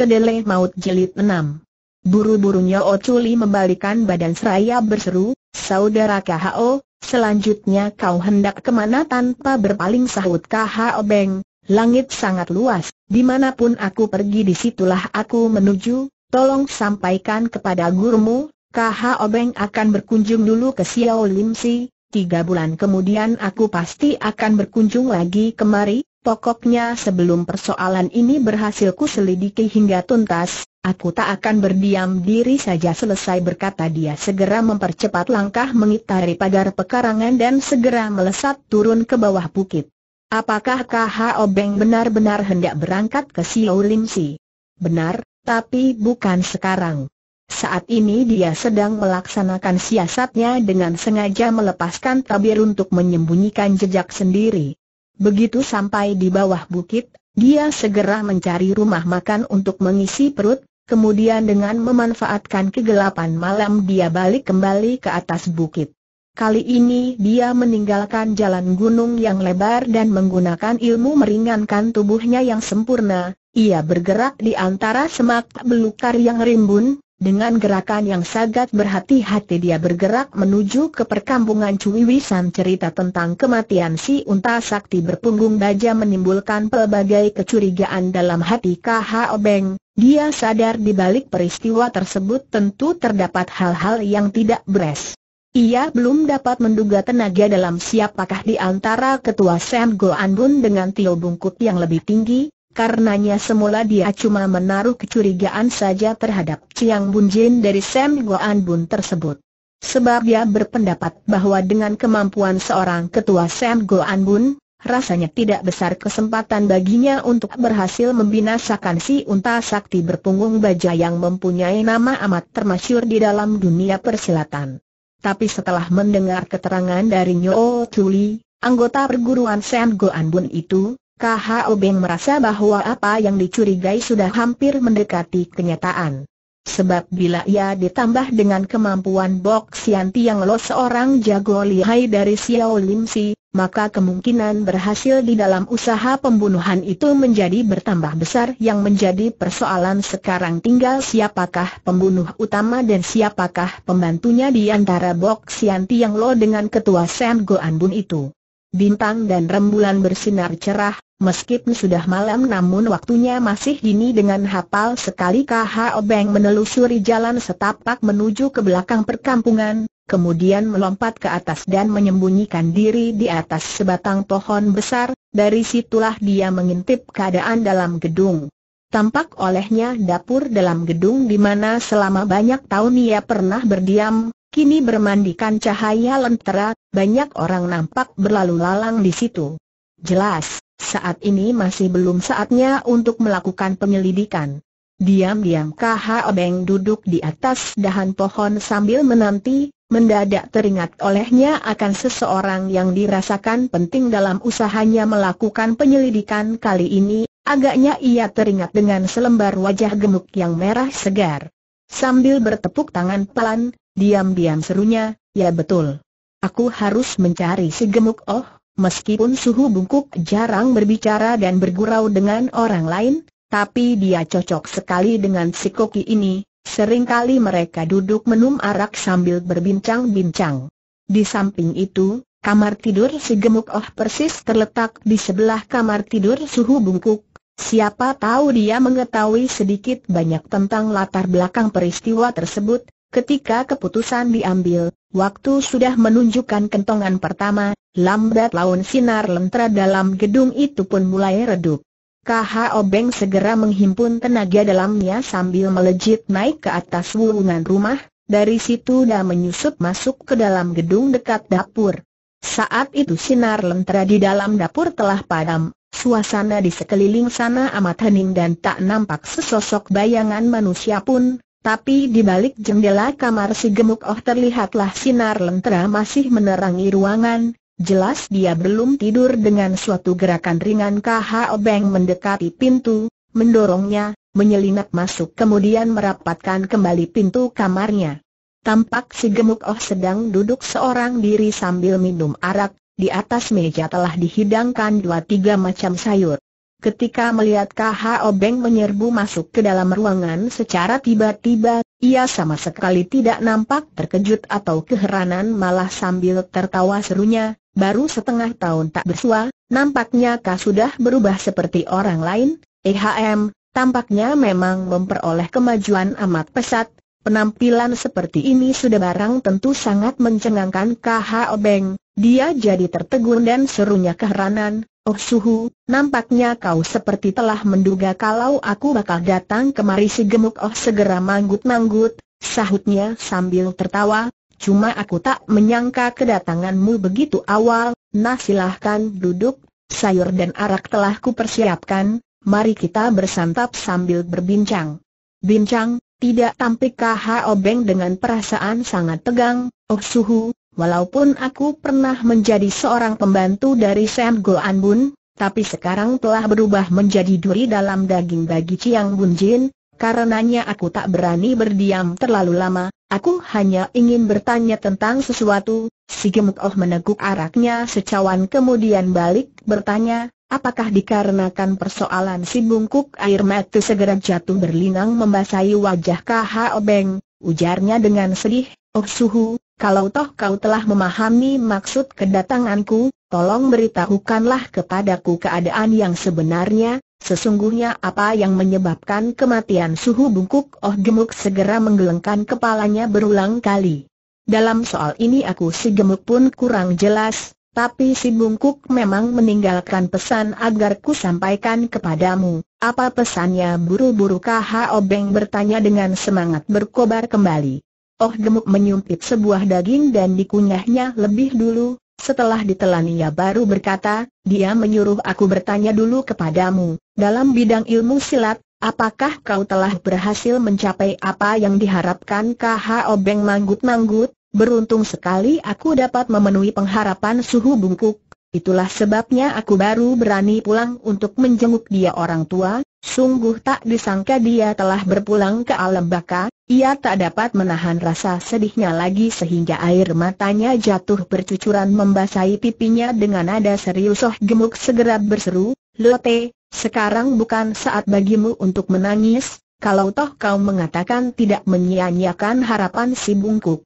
Kedele Maut jelit enam. Buru-burunya Oculi membalikan badan seraya berseru, Saudara KHO, selanjutnya kau hendak kemana tanpa berpaling sahut KHO Beng, langit sangat luas, dimanapun aku pergi disitulah aku menuju, tolong sampaikan kepada gurumu, KHO Beng akan berkunjung dulu ke Xiao Lim Si, tiga bulan kemudian aku pasti akan berkunjung lagi kemari, Pokoknya sebelum persoalan ini berhasil ku selidiki hingga tuntas, aku tak akan berdiam diri saja selesai berkata dia segera mempercepat langkah mengitari pagar pekarangan dan segera melesat turun ke bawah bukit. Apakah KH Obeng benar-benar hendak berangkat ke Lim Si? Benar, tapi bukan sekarang. Saat ini dia sedang melaksanakan siasatnya dengan sengaja melepaskan tabir untuk menyembunyikan jejak sendiri. Begitu sampai di bawah bukit, dia segera mencari rumah makan untuk mengisi perut, kemudian dengan memanfaatkan kegelapan malam dia balik kembali ke atas bukit. Kali ini dia meninggalkan jalan gunung yang lebar dan menggunakan ilmu meringankan tubuhnya yang sempurna, ia bergerak di antara semak belukar yang rimbun, dengan gerakan yang sangat berhati-hati dia bergerak menuju ke perkampungan Cuiwisan cerita tentang kematian si unta sakti berpunggung baja menimbulkan pelbagai kecurigaan dalam hati KH Obeng. Dia sadar di balik peristiwa tersebut tentu terdapat hal-hal yang tidak beres. Ia belum dapat menduga tenaga dalam siapakah di antara ketua Sam Goan Bun dengan Tio Bungkut yang lebih tinggi, Karenanya semula dia cuma menaruh kecurigaan saja terhadap Ciang Bunjin dari Sam Goan Bun tersebut. Sebab dia berpendapat bahwa dengan kemampuan seorang ketua Sam Goan Bun, rasanya tidak besar kesempatan baginya untuk berhasil membinasakan si unta sakti berpunggung baja yang mempunyai nama amat termasyur di dalam dunia persilatan. Tapi setelah mendengar keterangan dari Nyo Tuli, anggota perguruan Sam Goan Bun itu, KHO Beng merasa bahwa apa yang dicurigai sudah hampir mendekati kenyataan. Sebab bila ia ditambah dengan kemampuan Bok Sian Tiang Lo seorang jago lihai dari Xiao Lim Si, maka kemungkinan berhasil di dalam usaha pembunuhan itu menjadi bertambah besar yang menjadi persoalan sekarang tinggal siapakah pembunuh utama dan siapakah pembantunya di antara Bok Sian Tiang Lo dengan ketua Sam Goan Bun itu. Bintang dan rembulan bersinar cerah, meskipun sudah malam namun waktunya masih dini dengan hafal sekali KH obeng menelusuri jalan setapak menuju ke belakang perkampungan, kemudian melompat ke atas dan menyembunyikan diri di atas sebatang pohon besar, dari situlah dia mengintip keadaan dalam gedung. Tampak olehnya dapur dalam gedung di mana selama banyak tahun ia pernah berdiam, Kini bermandikan cahaya lentera, banyak orang nampak berlalu lalang di situ. Jelas, saat ini masih belum saatnya untuk melakukan penyelidikan. Diam-diam KH Obeng duduk di atas dahan pohon sambil menanti, mendadak teringat olehnya akan seseorang yang dirasakan penting dalam usahanya melakukan penyelidikan kali ini, agaknya ia teringat dengan selembar wajah gemuk yang merah segar. Sambil bertepuk tangan pelan, Diam-diam serunya, ya betul. Aku harus mencari si gemuk oh, meskipun suhu bungkuk jarang berbicara dan bergurau dengan orang lain, tapi dia cocok sekali dengan si koki ini, seringkali mereka duduk menum arak sambil berbincang-bincang. Di samping itu, kamar tidur si gemuk oh persis terletak di sebelah kamar tidur suhu bungkuk. Siapa tahu dia mengetahui sedikit banyak tentang latar belakang peristiwa tersebut, Ketika keputusan diambil, waktu sudah menunjukkan kentongan pertama, lambat laun sinar lentera dalam gedung itu pun mulai redup. KH Obeng segera menghimpun tenaga dalamnya sambil melejit naik ke atas wulungan rumah, dari situ dia menyusup masuk ke dalam gedung dekat dapur. Saat itu sinar lentera di dalam dapur telah padam, suasana di sekeliling sana amat hening dan tak nampak sesosok bayangan manusia pun, tapi di balik jendela kamar si gemuk Oh terlihatlah sinar lentera masih menerangi ruangan, jelas dia belum tidur dengan suatu gerakan ringan KH Obeng mendekati pintu, mendorongnya, menyelinap masuk kemudian merapatkan kembali pintu kamarnya. Tampak si gemuk Oh sedang duduk seorang diri sambil minum arak, di atas meja telah dihidangkan dua tiga macam sayur. Ketika melihat KH Obeng menyerbu masuk ke dalam ruangan secara tiba-tiba, ia sama sekali tidak nampak terkejut atau keheranan malah sambil tertawa serunya, baru setengah tahun tak bersua, nampaknya kah sudah berubah seperti orang lain, EHM, tampaknya memang memperoleh kemajuan amat pesat, penampilan seperti ini sudah barang tentu sangat mencengangkan KH Obeng. dia jadi tertegun dan serunya keheranan, Oh Suhu, nampaknya kau seperti telah menduga kalau aku bakal datang kemari si gemuk Oh segera manggut-manggut, sahutnya sambil tertawa, cuma aku tak menyangka kedatanganmu begitu awal, nah silahkan duduk, sayur dan arak telah kupersiapkan, mari kita bersantap sambil berbincang. Bincang, tidak tampik KH Obeng dengan perasaan sangat tegang, Oh Suhu, Walaupun aku pernah menjadi seorang pembantu dari Sam Goan Bun, tapi sekarang telah berubah menjadi duri dalam daging bagi Chiang Bun Jin, karenanya aku tak berani berdiam terlalu lama, aku hanya ingin bertanya tentang sesuatu, si Gemuk Oh meneguk araknya secawan kemudian balik bertanya, apakah dikarenakan persoalan si bungkuk air mata segera jatuh berlinang membasahi wajah K.H.O. Obeng, ujarnya dengan sedih, Oh Suhu, kalau toh kau telah memahami maksud kedatanganku, tolong beritahukanlah kepadaku keadaan yang sebenarnya, sesungguhnya apa yang menyebabkan kematian suhu bungkuk Oh Gemuk segera menggelengkan kepalanya berulang kali. Dalam soal ini aku si Gemuk pun kurang jelas, tapi si bungkuk memang meninggalkan pesan agar ku sampaikan kepadamu. Apa pesannya buru-buru kah? Obeng bertanya dengan semangat berkobar kembali. Oh gemuk menyumpit sebuah daging dan dikunyahnya lebih dulu, setelah ditelan ia baru berkata, dia menyuruh aku bertanya dulu kepadamu, dalam bidang ilmu silat, apakah kau telah berhasil mencapai apa yang diharapkan Kh obeng Manggut-Manggut? Beruntung sekali aku dapat memenuhi pengharapan suhu bungkuk, itulah sebabnya aku baru berani pulang untuk menjenguk dia orang tua, sungguh tak disangka dia telah berpulang ke alam baka, ia tak dapat menahan rasa sedihnya lagi sehingga air matanya jatuh bercucuran membasahi pipinya dengan nada serius Oh gemuk segera berseru, Lote, sekarang bukan saat bagimu untuk menangis, kalau toh kau mengatakan tidak menyia-nyiakan harapan si bungkuk.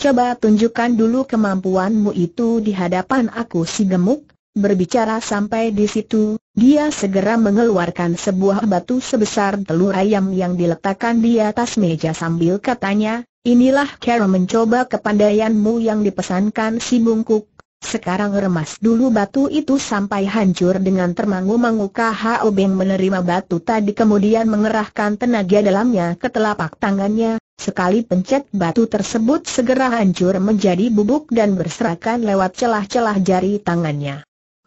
Coba tunjukkan dulu kemampuanmu itu di hadapan aku si gemuk, Berbicara sampai di situ, dia segera mengeluarkan sebuah batu sebesar telur ayam yang diletakkan di atas meja sambil katanya, inilah cara mencoba kepandaianmu yang dipesankan si bungkuk. Sekarang remas dulu batu itu sampai hancur dengan termangu-mangu KHO Beng menerima batu tadi kemudian mengerahkan tenaga dalamnya ke telapak tangannya, sekali pencet batu tersebut segera hancur menjadi bubuk dan berserakan lewat celah-celah jari tangannya.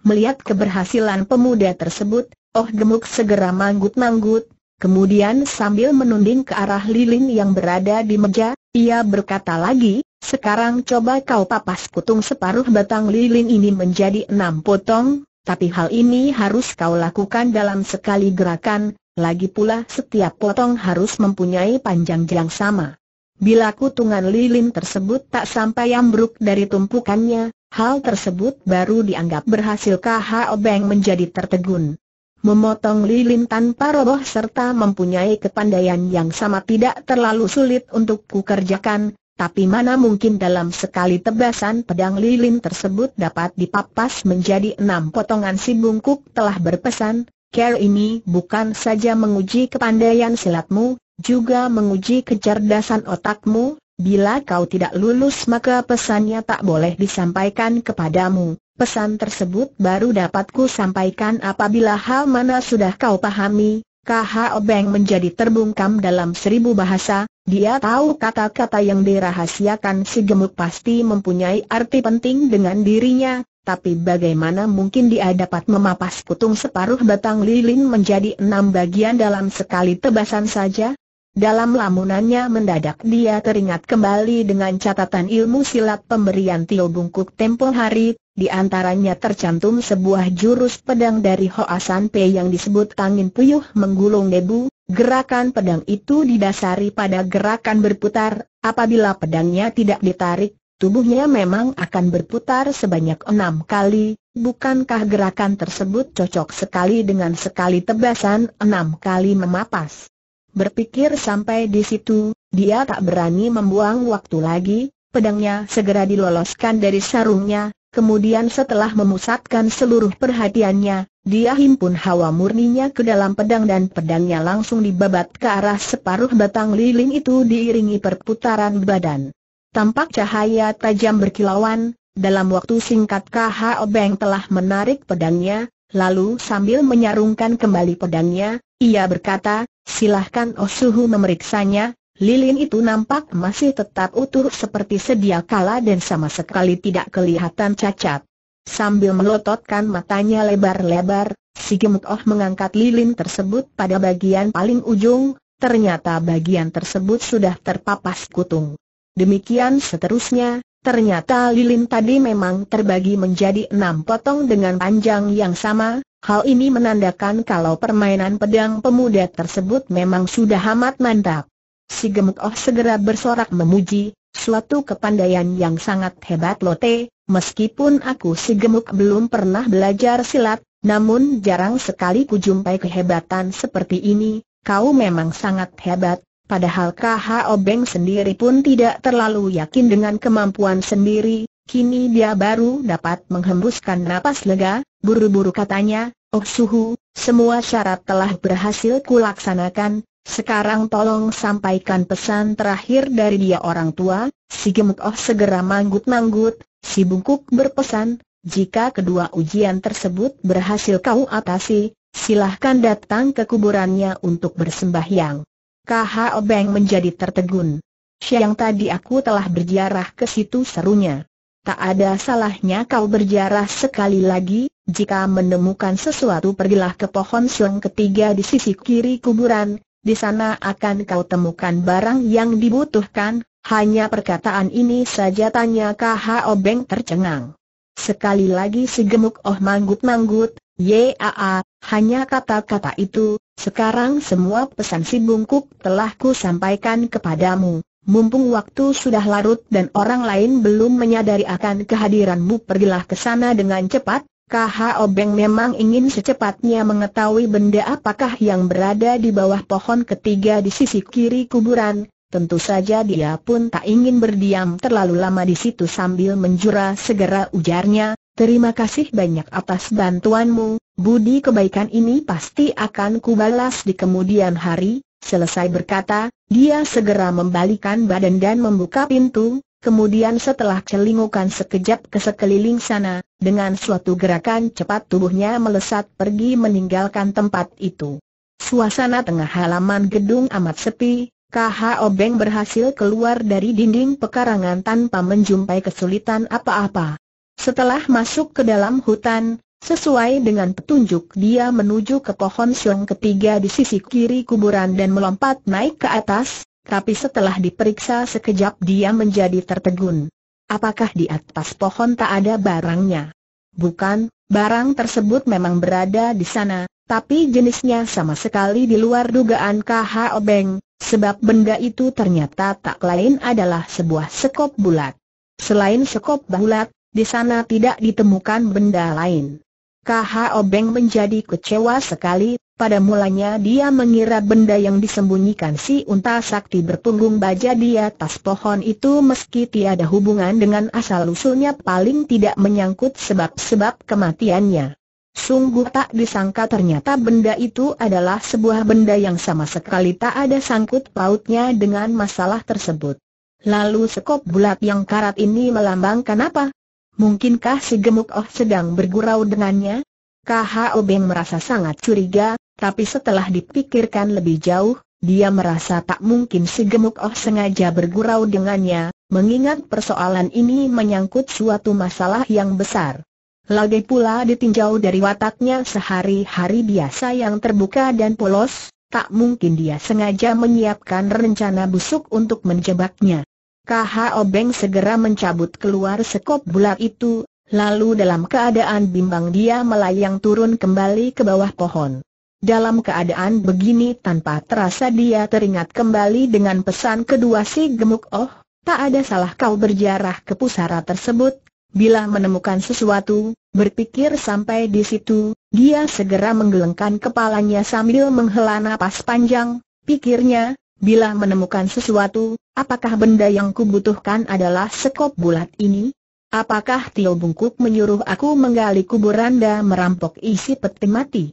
Melihat keberhasilan pemuda tersebut, Oh Gemuk segera manggut-manggut, kemudian sambil menunding ke arah lilin yang berada di meja, ia berkata lagi, sekarang coba kau papas kutung separuh batang lilin ini menjadi enam potong, tapi hal ini harus kau lakukan dalam sekali gerakan, lagi pula setiap potong harus mempunyai panjang yang sama. Bila kutungan lilin tersebut tak sampai ambruk dari tumpukannya, Hal tersebut baru dianggap berhasil KHO Beng menjadi tertegun. Memotong lilin tanpa roboh serta mempunyai kepandaian yang sama tidak terlalu sulit untuk kukerjakan, tapi mana mungkin dalam sekali tebasan pedang lilin tersebut dapat dipapas menjadi enam potongan si bungkuk telah berpesan, Care ini bukan saja menguji kepandaian silatmu, juga menguji kecerdasan otakmu, Bila kau tidak lulus maka pesannya tak boleh disampaikan kepadamu. Pesan tersebut baru dapat ku sampaikan apabila hal mana sudah kau pahami. KH Obeng menjadi terbungkam dalam seribu bahasa, dia tahu kata-kata yang dirahasiakan si gemuk pasti mempunyai arti penting dengan dirinya, tapi bagaimana mungkin dia dapat memapas putung separuh batang lilin menjadi enam bagian dalam sekali tebasan saja? Dalam lamunannya mendadak dia teringat kembali dengan catatan ilmu silat pemberian Tio Bungkuk tempo hari, di antaranya tercantum sebuah jurus pedang dari Hoasan Pe yang disebut Tangin puyuh menggulung debu, gerakan pedang itu didasari pada gerakan berputar, apabila pedangnya tidak ditarik, tubuhnya memang akan berputar sebanyak enam kali, bukankah gerakan tersebut cocok sekali dengan sekali tebasan enam kali memapas. Berpikir sampai di situ, dia tak berani membuang waktu lagi, pedangnya segera diloloskan dari sarungnya, kemudian setelah memusatkan seluruh perhatiannya, dia himpun hawa murninya ke dalam pedang dan pedangnya langsung dibabat ke arah separuh batang lilin itu diiringi perputaran badan. Tampak cahaya tajam berkilauan, dalam waktu singkat kha obeng telah menarik pedangnya, Lalu sambil menyarungkan kembali pedangnya, ia berkata, silahkan Osuhu oh memeriksanya, lilin itu nampak masih tetap utuh seperti sedia kala dan sama sekali tidak kelihatan cacat. Sambil melototkan matanya lebar-lebar, si Gemuk Oh mengangkat lilin tersebut pada bagian paling ujung, ternyata bagian tersebut sudah terpapas kutung. Demikian seterusnya, Ternyata lilin tadi memang terbagi menjadi enam potong dengan panjang yang sama, hal ini menandakan kalau permainan pedang pemuda tersebut memang sudah amat mantap. Si Gemuk Oh segera bersorak memuji, suatu kepandaian yang sangat hebat Lote, meskipun aku si Gemuk belum pernah belajar silat, namun jarang sekali kujumpai kehebatan seperti ini, kau memang sangat hebat, Padahal KH Obeng sendiri pun tidak terlalu yakin dengan kemampuan sendiri, kini dia baru dapat menghembuskan napas lega, buru-buru katanya, Oh Suhu, semua syarat telah berhasil kulaksanakan, sekarang tolong sampaikan pesan terakhir dari dia orang tua, si gemuk Oh segera manggut-manggut, si bungkuk berpesan, jika kedua ujian tersebut berhasil kau atasi, silahkan datang ke kuburannya untuk bersembahyang. KHL Beng menjadi tertegun. Siang tadi aku telah berjarah ke situ serunya. Tak ada salahnya kau berjarah sekali lagi, jika menemukan sesuatu pergilah ke pohon silang ketiga di sisi kiri kuburan, di sana akan kau temukan barang yang dibutuhkan, hanya perkataan ini saja tanya KHO Beng tercengang. Sekali lagi si gemuk Oh manggut-manggut, Yaa, hanya kata-kata itu, sekarang semua pesan si bungkuk telah ku sampaikan kepadamu. Mumpung waktu sudah larut dan orang lain belum menyadari akan kehadiranmu pergilah ke sana dengan cepat, KH Obeng memang ingin secepatnya mengetahui benda apakah yang berada di bawah pohon ketiga di sisi kiri kuburan, tentu saja dia pun tak ingin berdiam terlalu lama di situ sambil menjura segera ujarnya, Terima kasih banyak atas bantuanmu, budi kebaikan ini pasti akan kubalas di kemudian hari. Selesai berkata, dia segera membalikan badan dan membuka pintu, kemudian setelah celingukan sekejap ke sekeliling sana, dengan suatu gerakan cepat tubuhnya melesat pergi meninggalkan tempat itu. Suasana tengah halaman gedung amat sepi, KH Obeng berhasil keluar dari dinding pekarangan tanpa menjumpai kesulitan apa-apa. Setelah masuk ke dalam hutan, sesuai dengan petunjuk dia menuju ke pohon siung ketiga di sisi kiri kuburan dan melompat naik ke atas, tapi setelah diperiksa sekejap dia menjadi tertegun. Apakah di atas pohon tak ada barangnya? Bukan, barang tersebut memang berada di sana, tapi jenisnya sama sekali di luar dugaan KH Obeng, sebab benda itu ternyata tak lain adalah sebuah sekop bulat. Selain sekop bulat, di sana tidak ditemukan benda lain. KH Obeng menjadi kecewa sekali, pada mulanya dia mengira benda yang disembunyikan si unta sakti berpunggung baja di atas pohon itu meski tiada hubungan dengan asal-usulnya paling tidak menyangkut sebab-sebab kematiannya. Sungguh tak disangka ternyata benda itu adalah sebuah benda yang sama sekali tak ada sangkut pautnya dengan masalah tersebut. Lalu sekop bulat yang karat ini melambangkan apa? Mungkinkah si gemuk Oh sedang bergurau dengannya? KHO Beng merasa sangat curiga, tapi setelah dipikirkan lebih jauh, dia merasa tak mungkin si gemuk Oh sengaja bergurau dengannya, mengingat persoalan ini menyangkut suatu masalah yang besar. Lagi pula ditinjau dari wataknya sehari-hari biasa yang terbuka dan polos, tak mungkin dia sengaja menyiapkan rencana busuk untuk menjebaknya. KHO obeng segera mencabut keluar sekop bulat itu, lalu dalam keadaan bimbang dia melayang turun kembali ke bawah pohon. Dalam keadaan begini tanpa terasa dia teringat kembali dengan pesan kedua si gemuk oh, tak ada salah kau berjarah ke pusara tersebut, Bila menemukan sesuatu, berpikir sampai di situ, dia segera menggelengkan kepalanya sambil menghela napas panjang, pikirnya, Bila menemukan sesuatu, apakah benda yang kubutuhkan adalah sekop bulat ini? Apakah Tio Bungkuk menyuruh aku menggali kuburan dan merampok isi peti mati?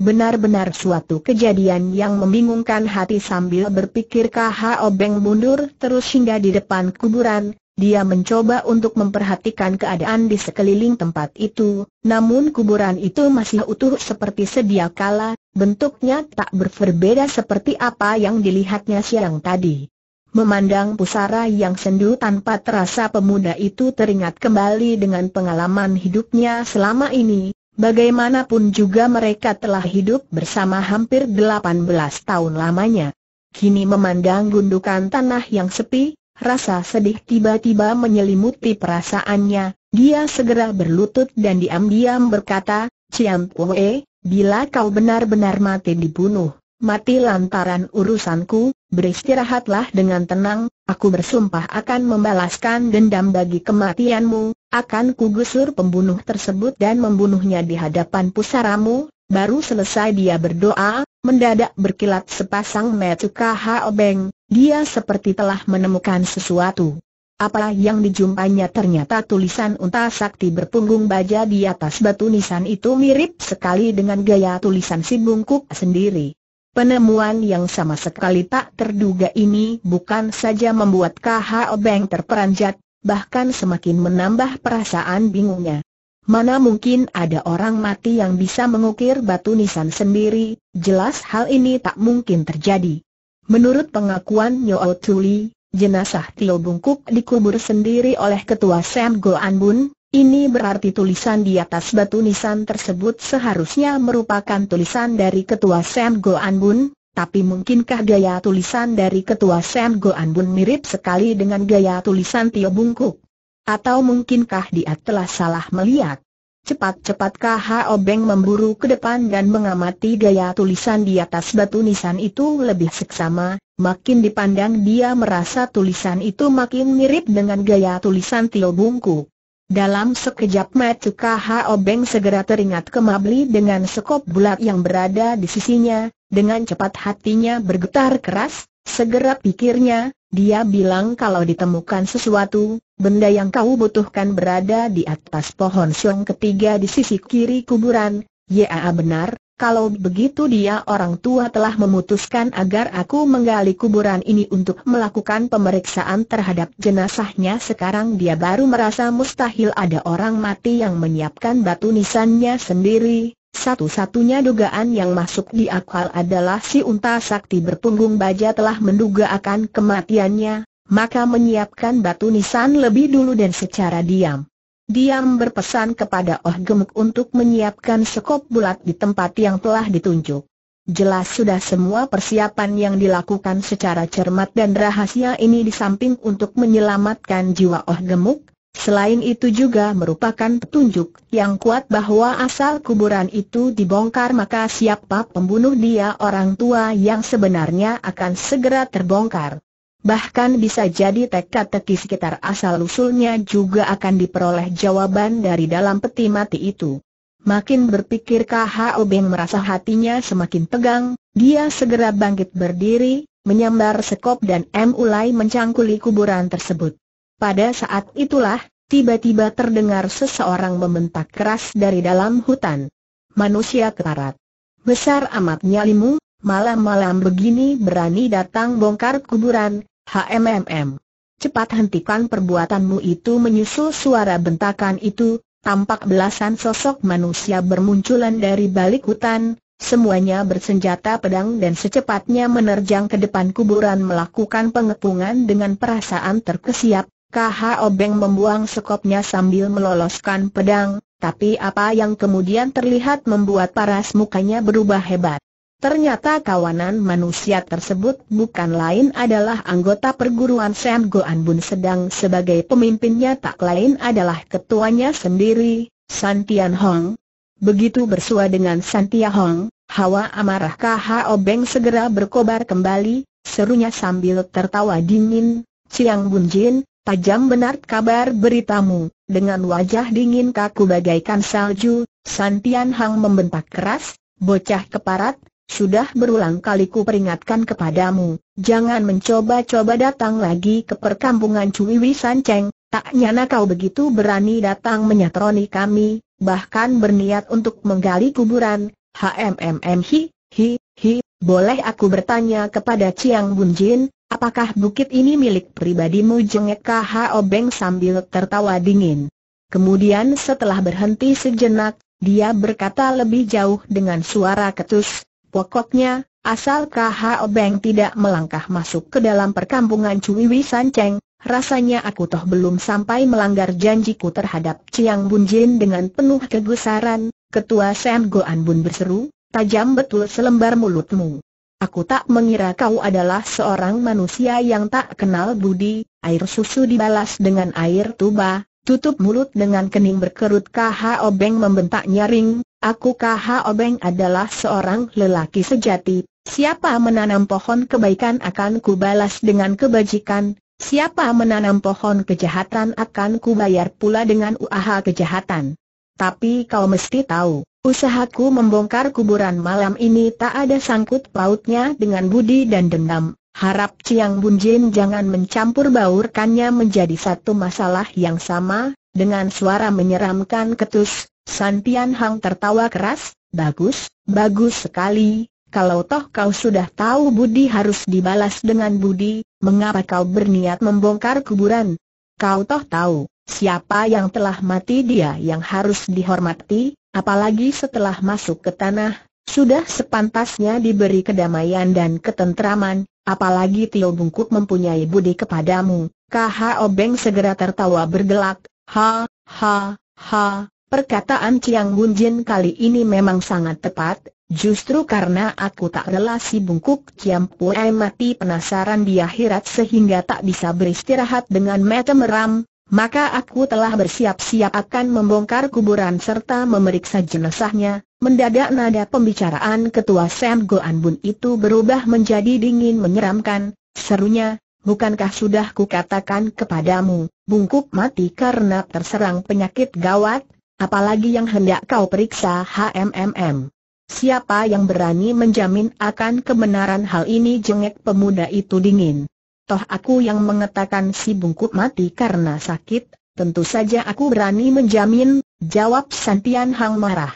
Benar-benar suatu kejadian yang membingungkan hati sambil berpikir KH Obeng mundur terus hingga di depan kuburan, dia mencoba untuk memperhatikan keadaan di sekeliling tempat itu, namun kuburan itu masih utuh seperti sedia kala, bentuknya tak berbeda seperti apa yang dilihatnya siang tadi. Memandang pusara yang sendu tanpa terasa pemuda itu teringat kembali dengan pengalaman hidupnya selama ini, Bagaimanapun juga mereka telah hidup bersama hampir 18 tahun lamanya. Kini memandang gundukan tanah yang sepi, Rasa sedih tiba-tiba menyelimuti perasaannya, dia segera berlutut dan diam-diam berkata, Ciam Pue, bila kau benar-benar mati dibunuh, mati lantaran urusanku, beristirahatlah dengan tenang, aku bersumpah akan membalaskan dendam bagi kematianmu, akan kugusur pembunuh tersebut dan membunuhnya di hadapan pusaramu, baru selesai dia berdoa, mendadak berkilat sepasang Metsuka obeng, dia seperti telah menemukan sesuatu. Apa yang dijumpainya ternyata tulisan unta sakti berpunggung baja di atas batu nisan itu mirip sekali dengan gaya tulisan si bungkuk sendiri. Penemuan yang sama sekali tak terduga ini bukan saja membuat KHO Beng terperanjat, bahkan semakin menambah perasaan bingungnya. Mana mungkin ada orang mati yang bisa mengukir batu nisan sendiri, jelas hal ini tak mungkin terjadi. Menurut pengakuan Nyo Tuli, jenazah Tio Bungkuk dikubur sendiri oleh Ketua Sam Go Anbun, ini berarti tulisan di atas batu nisan tersebut seharusnya merupakan tulisan dari Ketua Sam Go Anbun, tapi mungkinkah gaya tulisan dari Ketua Sam Go Anbun mirip sekali dengan gaya tulisan Tio Bungkuk? Atau mungkinkah dia telah salah melihat? Cepat-cepat KH Obeng memburu ke depan dan mengamati gaya tulisan di atas batu nisan itu lebih seksama, makin dipandang dia merasa tulisan itu makin mirip dengan gaya tulisan Tio Bungku. Dalam sekejap mata KH Obeng segera teringat kemabli dengan sekop bulat yang berada di sisinya, dengan cepat hatinya bergetar keras, segera pikirnya, dia bilang kalau ditemukan sesuatu, benda yang kau butuhkan berada di atas pohon siung ketiga di sisi kiri kuburan. Ya benar, kalau begitu dia orang tua telah memutuskan agar aku menggali kuburan ini untuk melakukan pemeriksaan terhadap jenazahnya Sekarang dia baru merasa mustahil ada orang mati yang menyiapkan batu nisannya sendiri satu-satunya dugaan yang masuk di akal adalah si unta sakti berpunggung baja telah menduga akan kematiannya, maka menyiapkan batu nisan lebih dulu dan secara diam. Diam berpesan kepada Oh Gemuk untuk menyiapkan sekop bulat di tempat yang telah ditunjuk. Jelas sudah semua persiapan yang dilakukan secara cermat dan rahasia ini di samping untuk menyelamatkan jiwa Oh Gemuk, Selain itu juga merupakan petunjuk yang kuat bahwa asal kuburan itu dibongkar maka siapa pembunuh dia orang tua yang sebenarnya akan segera terbongkar. Bahkan bisa jadi teka-teki sekitar asal-usulnya juga akan diperoleh jawaban dari dalam peti mati itu. Makin berpikir K.H.O. Obeng merasa hatinya semakin tegang, dia segera bangkit berdiri, menyambar sekop dan mulai mencangkuli kuburan tersebut. Pada saat itulah, tiba-tiba terdengar seseorang membentak keras dari dalam hutan. Manusia keparat. Besar amat nyalimu, malam-malam begini berani datang bongkar kuburan, HMMM. Cepat hentikan perbuatanmu itu menyusul suara bentakan itu, tampak belasan sosok manusia bermunculan dari balik hutan, semuanya bersenjata pedang dan secepatnya menerjang ke depan kuburan melakukan pengepungan dengan perasaan terkesiap, KH Obeng membuang sekopnya sambil meloloskan pedang, tapi apa yang kemudian terlihat membuat paras mukanya berubah hebat. Ternyata kawanan manusia tersebut bukan lain adalah anggota perguruan Sam Goan Bun sedang sebagai pemimpinnya tak lain adalah ketuanya sendiri, Santian Hong. Begitu bersua dengan Tian Hong, hawa amarah KH Obeng segera berkobar kembali, serunya sambil tertawa dingin, Ciang Jin. Tajam benar kabar beritamu, dengan wajah dingin kaku bagaikan salju, Santian Hang membentak keras, bocah keparat, sudah berulang kali ku peringatkan kepadamu, jangan mencoba-coba datang lagi ke perkampungan Cuiwi Sanceng, tak nyana kau begitu berani datang menyatroni kami, bahkan berniat untuk menggali kuburan, HMMM hi, hi, hi, boleh aku bertanya kepada Ciang Bunjin, Apakah bukit ini milik pribadimu jengek K.H.O. Obeng sambil tertawa dingin. Kemudian setelah berhenti sejenak, dia berkata lebih jauh dengan suara ketus, pokoknya, asal K.H.O. Obeng tidak melangkah masuk ke dalam perkampungan Cuiwi Sanceng, rasanya aku toh belum sampai melanggar janjiku terhadap Ciang Bunjin dengan penuh kegusaran, Ketua Sen Goan Bun berseru, tajam betul selembar mulutmu. Aku tak mengira kau adalah seorang manusia yang tak kenal budi, air susu dibalas dengan air tuba, tutup mulut dengan kening berkerut KH Obeng membentak nyaring, aku KH Obeng adalah seorang lelaki sejati, siapa menanam pohon kebaikan akan kubalas dengan kebajikan, siapa menanam pohon kejahatan akan kubayar pula dengan uaha kejahatan. Tapi kau mesti tahu, Usahaku membongkar kuburan malam ini tak ada sangkut pautnya dengan budi dan dendam. Harap Ciang Bunjin jangan mencampur baurkannya menjadi satu masalah yang sama. Dengan suara menyeramkan ketus, San Hang tertawa keras. Bagus, bagus sekali. Kalau toh kau sudah tahu budi harus dibalas dengan budi, mengapa kau berniat membongkar kuburan? Kau toh tahu, siapa yang telah mati dia yang harus dihormati, apalagi setelah masuk ke tanah, sudah sepantasnya diberi kedamaian dan ketentraman, apalagi Tio Bungkuk mempunyai budi kepadamu. KHO Obeng segera tertawa bergelak, ha, ha, ha, perkataan Ciang Bunjin kali ini memang sangat tepat, justru karena aku tak rela si Bungkuk Ciam Pue mati penasaran di akhirat sehingga tak bisa beristirahat dengan mata meram, maka aku telah bersiap-siap akan membongkar kuburan serta memeriksa jenazahnya. Mendadak nada pembicaraan ketua Sam Goan Bun itu berubah menjadi dingin menyeramkan, serunya, bukankah sudah ku katakan kepadamu, bungkuk mati karena terserang penyakit gawat, apalagi yang hendak kau periksa HMMM. Siapa yang berani menjamin akan kebenaran hal ini jengek pemuda itu dingin toh aku yang mengatakan si bungkuk mati karena sakit, tentu saja aku berani menjamin, jawab Santian Hang marah.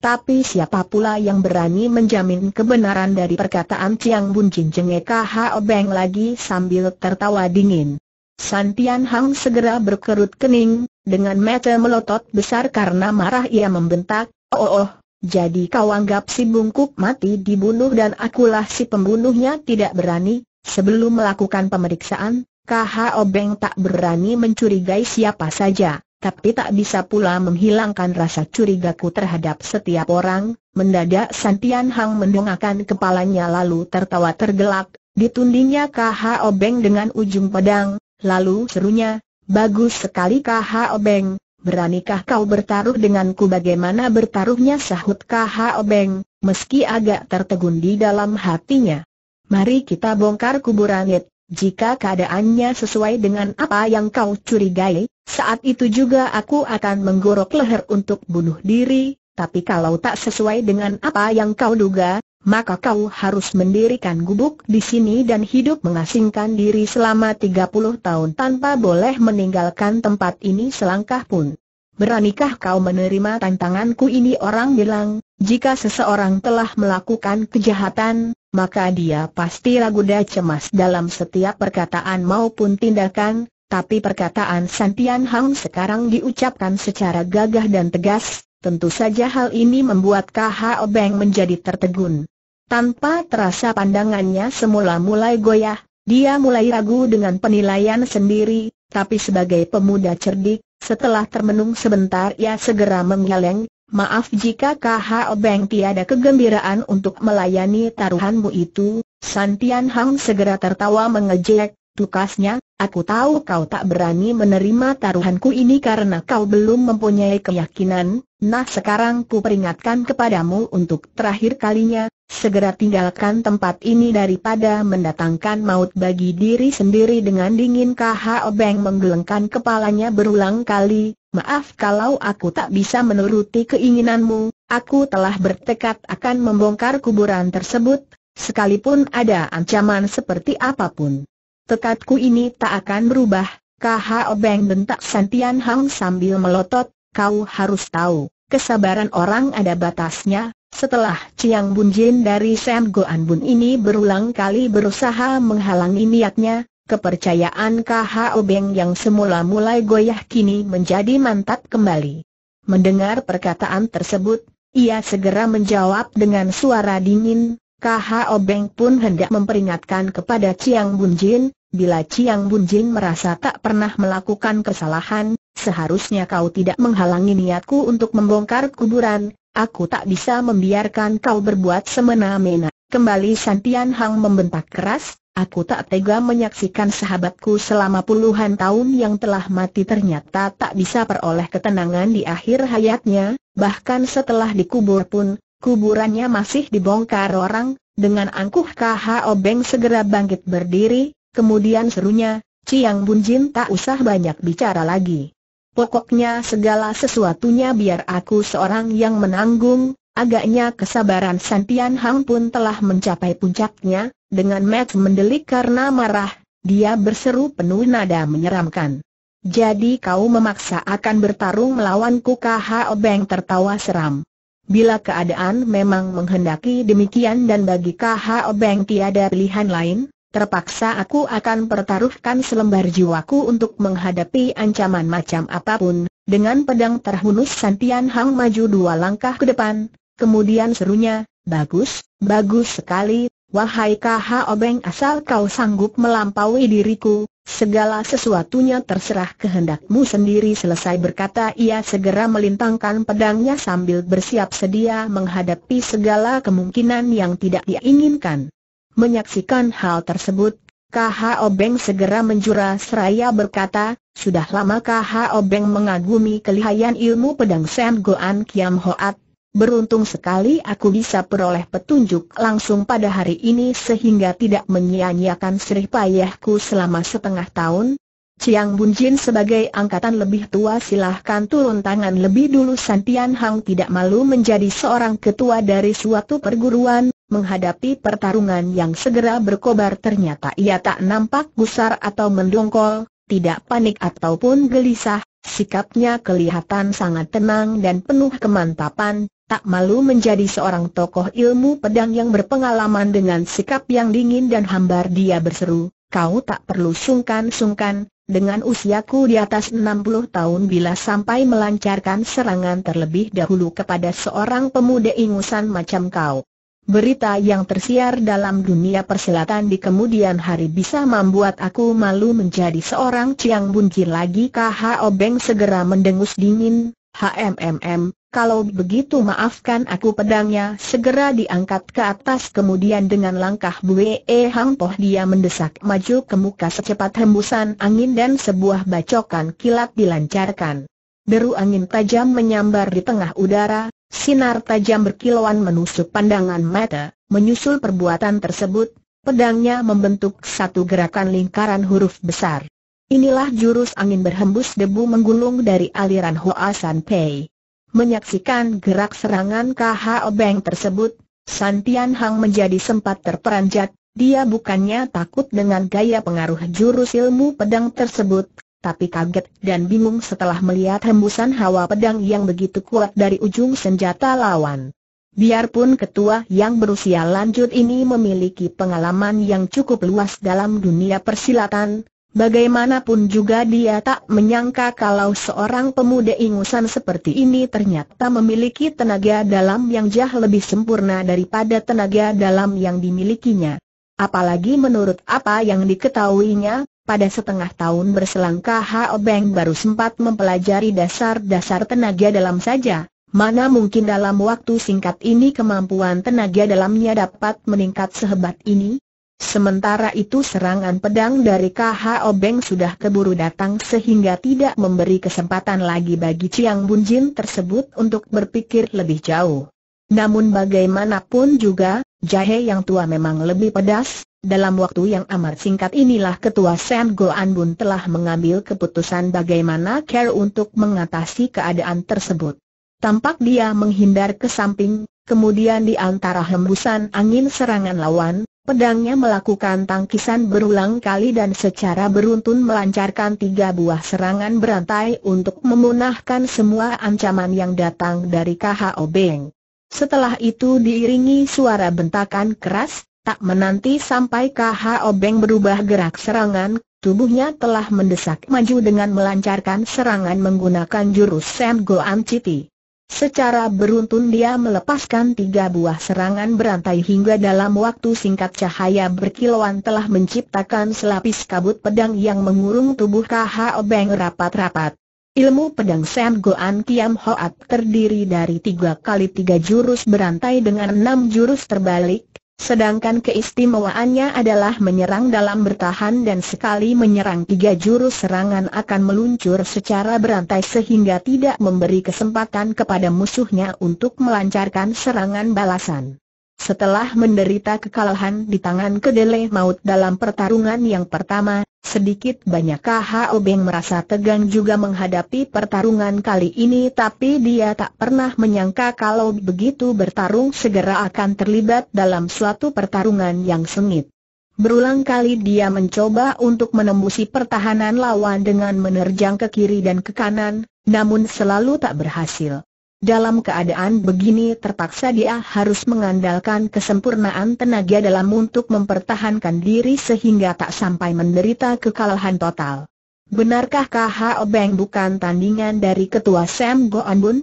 Tapi siapa pula yang berani menjamin kebenaran dari perkataan Ciang Bun Jin jengek obeng Beng lagi sambil tertawa dingin. Santian Hang segera berkerut kening, dengan mata melotot besar karena marah ia membentak, oh, oh oh, jadi kau anggap si bungkuk mati dibunuh dan akulah si pembunuhnya tidak berani? Sebelum melakukan pemeriksaan, KH Obeng tak berani mencurigai siapa saja, tapi tak bisa pula menghilangkan rasa curigaku terhadap setiap orang. Mendadak Santian Hang mendongakkan kepalanya lalu tertawa tergelak, ditundingnya KH Obeng dengan ujung pedang, lalu serunya, Bagus sekali KH Obeng. Beranikah kau bertaruh denganku bagaimana bertaruhnya sahut KH Obeng, meski agak tertegun di dalam hatinya. Mari kita bongkar kuburan It. Jika keadaannya sesuai dengan apa yang kau curigai, saat itu juga aku akan menggorok leher untuk bunuh diri, tapi kalau tak sesuai dengan apa yang kau duga, maka kau harus mendirikan gubuk di sini dan hidup mengasingkan diri selama 30 tahun tanpa boleh meninggalkan tempat ini selangkah pun. Beranikah kau menerima tantanganku ini orang bilang, jika seseorang telah melakukan kejahatan, maka dia pasti ragu dan cemas dalam setiap perkataan maupun tindakan, tapi perkataan Santian Hang sekarang diucapkan secara gagah dan tegas, tentu saja hal ini membuat KH Obeng menjadi tertegun. Tanpa terasa pandangannya semula mulai goyah, dia mulai ragu dengan penilaian sendiri, tapi sebagai pemuda cerdik, setelah termenung sebentar ia segera menggeleng, maaf jika KHO Obeng tiada kegembiraan untuk melayani taruhanmu itu, Santian Hang segera tertawa mengejek, tukasnya, aku tahu kau tak berani menerima taruhanku ini karena kau belum mempunyai keyakinan, Nah sekarang ku peringatkan kepadamu untuk terakhir kalinya, segera tinggalkan tempat ini daripada mendatangkan maut bagi diri sendiri dengan dingin K.H. Obeng menggelengkan kepalanya berulang kali, maaf kalau aku tak bisa menuruti keinginanmu, aku telah bertekad akan membongkar kuburan tersebut, sekalipun ada ancaman seperti apapun. Tekadku ini tak akan berubah, K.H. Obeng bentak Santian Hang sambil melotot, kau harus tahu, kesabaran orang ada batasnya, setelah Ciang Bun Jin dari Sam Goan Bun ini berulang kali berusaha menghalangi niatnya, kepercayaan KHO Beng yang semula mulai goyah kini menjadi mantap kembali. Mendengar perkataan tersebut, ia segera menjawab dengan suara dingin, KHO Beng pun hendak memperingatkan kepada Ciang Bun Jin, bila Ciang Bun Jin merasa tak pernah melakukan kesalahan, Seharusnya kau tidak menghalangi niatku untuk membongkar kuburan, aku tak bisa membiarkan kau berbuat semena-mena. Kembali Santian Hang membentak keras, aku tak tega menyaksikan sahabatku selama puluhan tahun yang telah mati ternyata tak bisa peroleh ketenangan di akhir hayatnya, bahkan setelah dikubur pun, kuburannya masih dibongkar orang, dengan angkuh KH Obeng segera bangkit berdiri, kemudian serunya, Ciang Bunjin tak usah banyak bicara lagi. Pokoknya segala sesuatunya biar aku seorang yang menanggung, agaknya kesabaran San Tian Hang pun telah mencapai puncaknya, dengan Max mendelik karena marah, dia berseru penuh nada menyeramkan. Jadi kau memaksa akan bertarung melawanku KH Obeng tertawa seram. Bila keadaan memang menghendaki demikian dan bagi KH Obeng tiada pilihan lain, terpaksa aku akan pertaruhkan selembar jiwaku untuk menghadapi ancaman macam apapun. Dengan pedang terhunus Santian Hang maju dua langkah ke depan, kemudian serunya, bagus, bagus sekali, wahai KH Obeng asal kau sanggup melampaui diriku, segala sesuatunya terserah kehendakmu sendiri selesai berkata ia segera melintangkan pedangnya sambil bersiap sedia menghadapi segala kemungkinan yang tidak diinginkan. Menyaksikan hal tersebut, Kh Obeng segera menjura seraya berkata, sudah lama Kh Obeng mengagumi kelihayan ilmu pedang Sen Goan Kiam Hoat. Beruntung sekali aku bisa peroleh petunjuk langsung pada hari ini sehingga tidak menyia-nyiakan serih payahku selama setengah tahun. Ciang Bunjin sebagai angkatan lebih tua silahkan turun tangan lebih dulu Santian Hang tidak malu menjadi seorang ketua dari suatu perguruan, Menghadapi pertarungan yang segera berkobar ternyata ia tak nampak gusar atau mendongkol, tidak panik ataupun gelisah, sikapnya kelihatan sangat tenang dan penuh kemantapan, tak malu menjadi seorang tokoh ilmu pedang yang berpengalaman dengan sikap yang dingin dan hambar dia berseru, kau tak perlu sungkan-sungkan, dengan usiaku di atas 60 tahun bila sampai melancarkan serangan terlebih dahulu kepada seorang pemuda ingusan macam kau, Berita yang tersiar dalam dunia perselatan di kemudian hari bisa membuat aku malu menjadi seorang Ciang buncir lagi Kah obeng segera mendengus dingin, HMMM, kalau begitu maafkan aku pedangnya segera diangkat ke atas kemudian dengan langkah Bwe Hang Poh dia mendesak maju ke muka secepat hembusan angin dan sebuah bacokan kilat dilancarkan. Deru angin tajam menyambar di tengah udara, Sinar tajam berkilauan menusuk pandangan mata, menyusul perbuatan tersebut, pedangnya membentuk satu gerakan lingkaran huruf besar. Inilah jurus angin berhembus debu menggulung dari aliran Hoa San Pei. Menyaksikan gerak serangan KH Obeng tersebut, San Tian Hang menjadi sempat terperanjat, dia bukannya takut dengan gaya pengaruh jurus ilmu pedang tersebut, tapi kaget dan bingung setelah melihat hembusan hawa pedang yang begitu kuat dari ujung senjata lawan. Biarpun ketua yang berusia lanjut ini memiliki pengalaman yang cukup luas dalam dunia persilatan, bagaimanapun juga dia tak menyangka kalau seorang pemuda ingusan seperti ini ternyata memiliki tenaga dalam yang jauh lebih sempurna daripada tenaga dalam yang dimilikinya. Apalagi menurut apa yang diketahuinya, pada setengah tahun berselang KH Obeng baru sempat mempelajari dasar-dasar tenaga dalam saja, mana mungkin dalam waktu singkat ini kemampuan tenaga dalamnya dapat meningkat sehebat ini? Sementara itu serangan pedang dari KH Obeng sudah keburu datang sehingga tidak memberi kesempatan lagi bagi Chiang Bunjin tersebut untuk berpikir lebih jauh. Namun bagaimanapun juga, jahe yang tua memang lebih pedas, dalam waktu yang amat singkat inilah Ketua Sam Goan Bun telah mengambil keputusan bagaimana care untuk mengatasi keadaan tersebut. Tampak dia menghindar ke samping, kemudian di antara hembusan angin serangan lawan, pedangnya melakukan tangkisan berulang kali dan secara beruntun melancarkan tiga buah serangan berantai untuk memunahkan semua ancaman yang datang dari KHO Beng. Setelah itu diiringi suara bentakan keras, tak menanti sampai KH Obeng berubah gerak serangan, tubuhnya telah mendesak maju dengan melancarkan serangan menggunakan jurus Sam Goan Citi. Secara beruntun dia melepaskan tiga buah serangan berantai hingga dalam waktu singkat cahaya berkilauan telah menciptakan selapis kabut pedang yang mengurung tubuh KH Obeng rapat-rapat. Ilmu pedang Sam Goan Kiam Hoat terdiri dari tiga kali tiga jurus berantai dengan enam jurus terbalik, Sedangkan keistimewaannya adalah menyerang dalam bertahan dan sekali menyerang tiga jurus serangan akan meluncur secara berantai sehingga tidak memberi kesempatan kepada musuhnya untuk melancarkan serangan balasan. Setelah menderita kekalahan di tangan kedele maut dalam pertarungan yang pertama, Sedikit banyak Hao Beng merasa tegang juga menghadapi pertarungan kali ini tapi dia tak pernah menyangka kalau begitu bertarung segera akan terlibat dalam suatu pertarungan yang sengit. Berulang kali dia mencoba untuk menembusi pertahanan lawan dengan menerjang ke kiri dan ke kanan, namun selalu tak berhasil. Dalam keadaan begini terpaksa dia harus mengandalkan kesempurnaan tenaga dalam untuk mempertahankan diri sehingga tak sampai menderita kekalahan total. Benarkah KH Obeng bukan tandingan dari ketua Sam Goan Bun?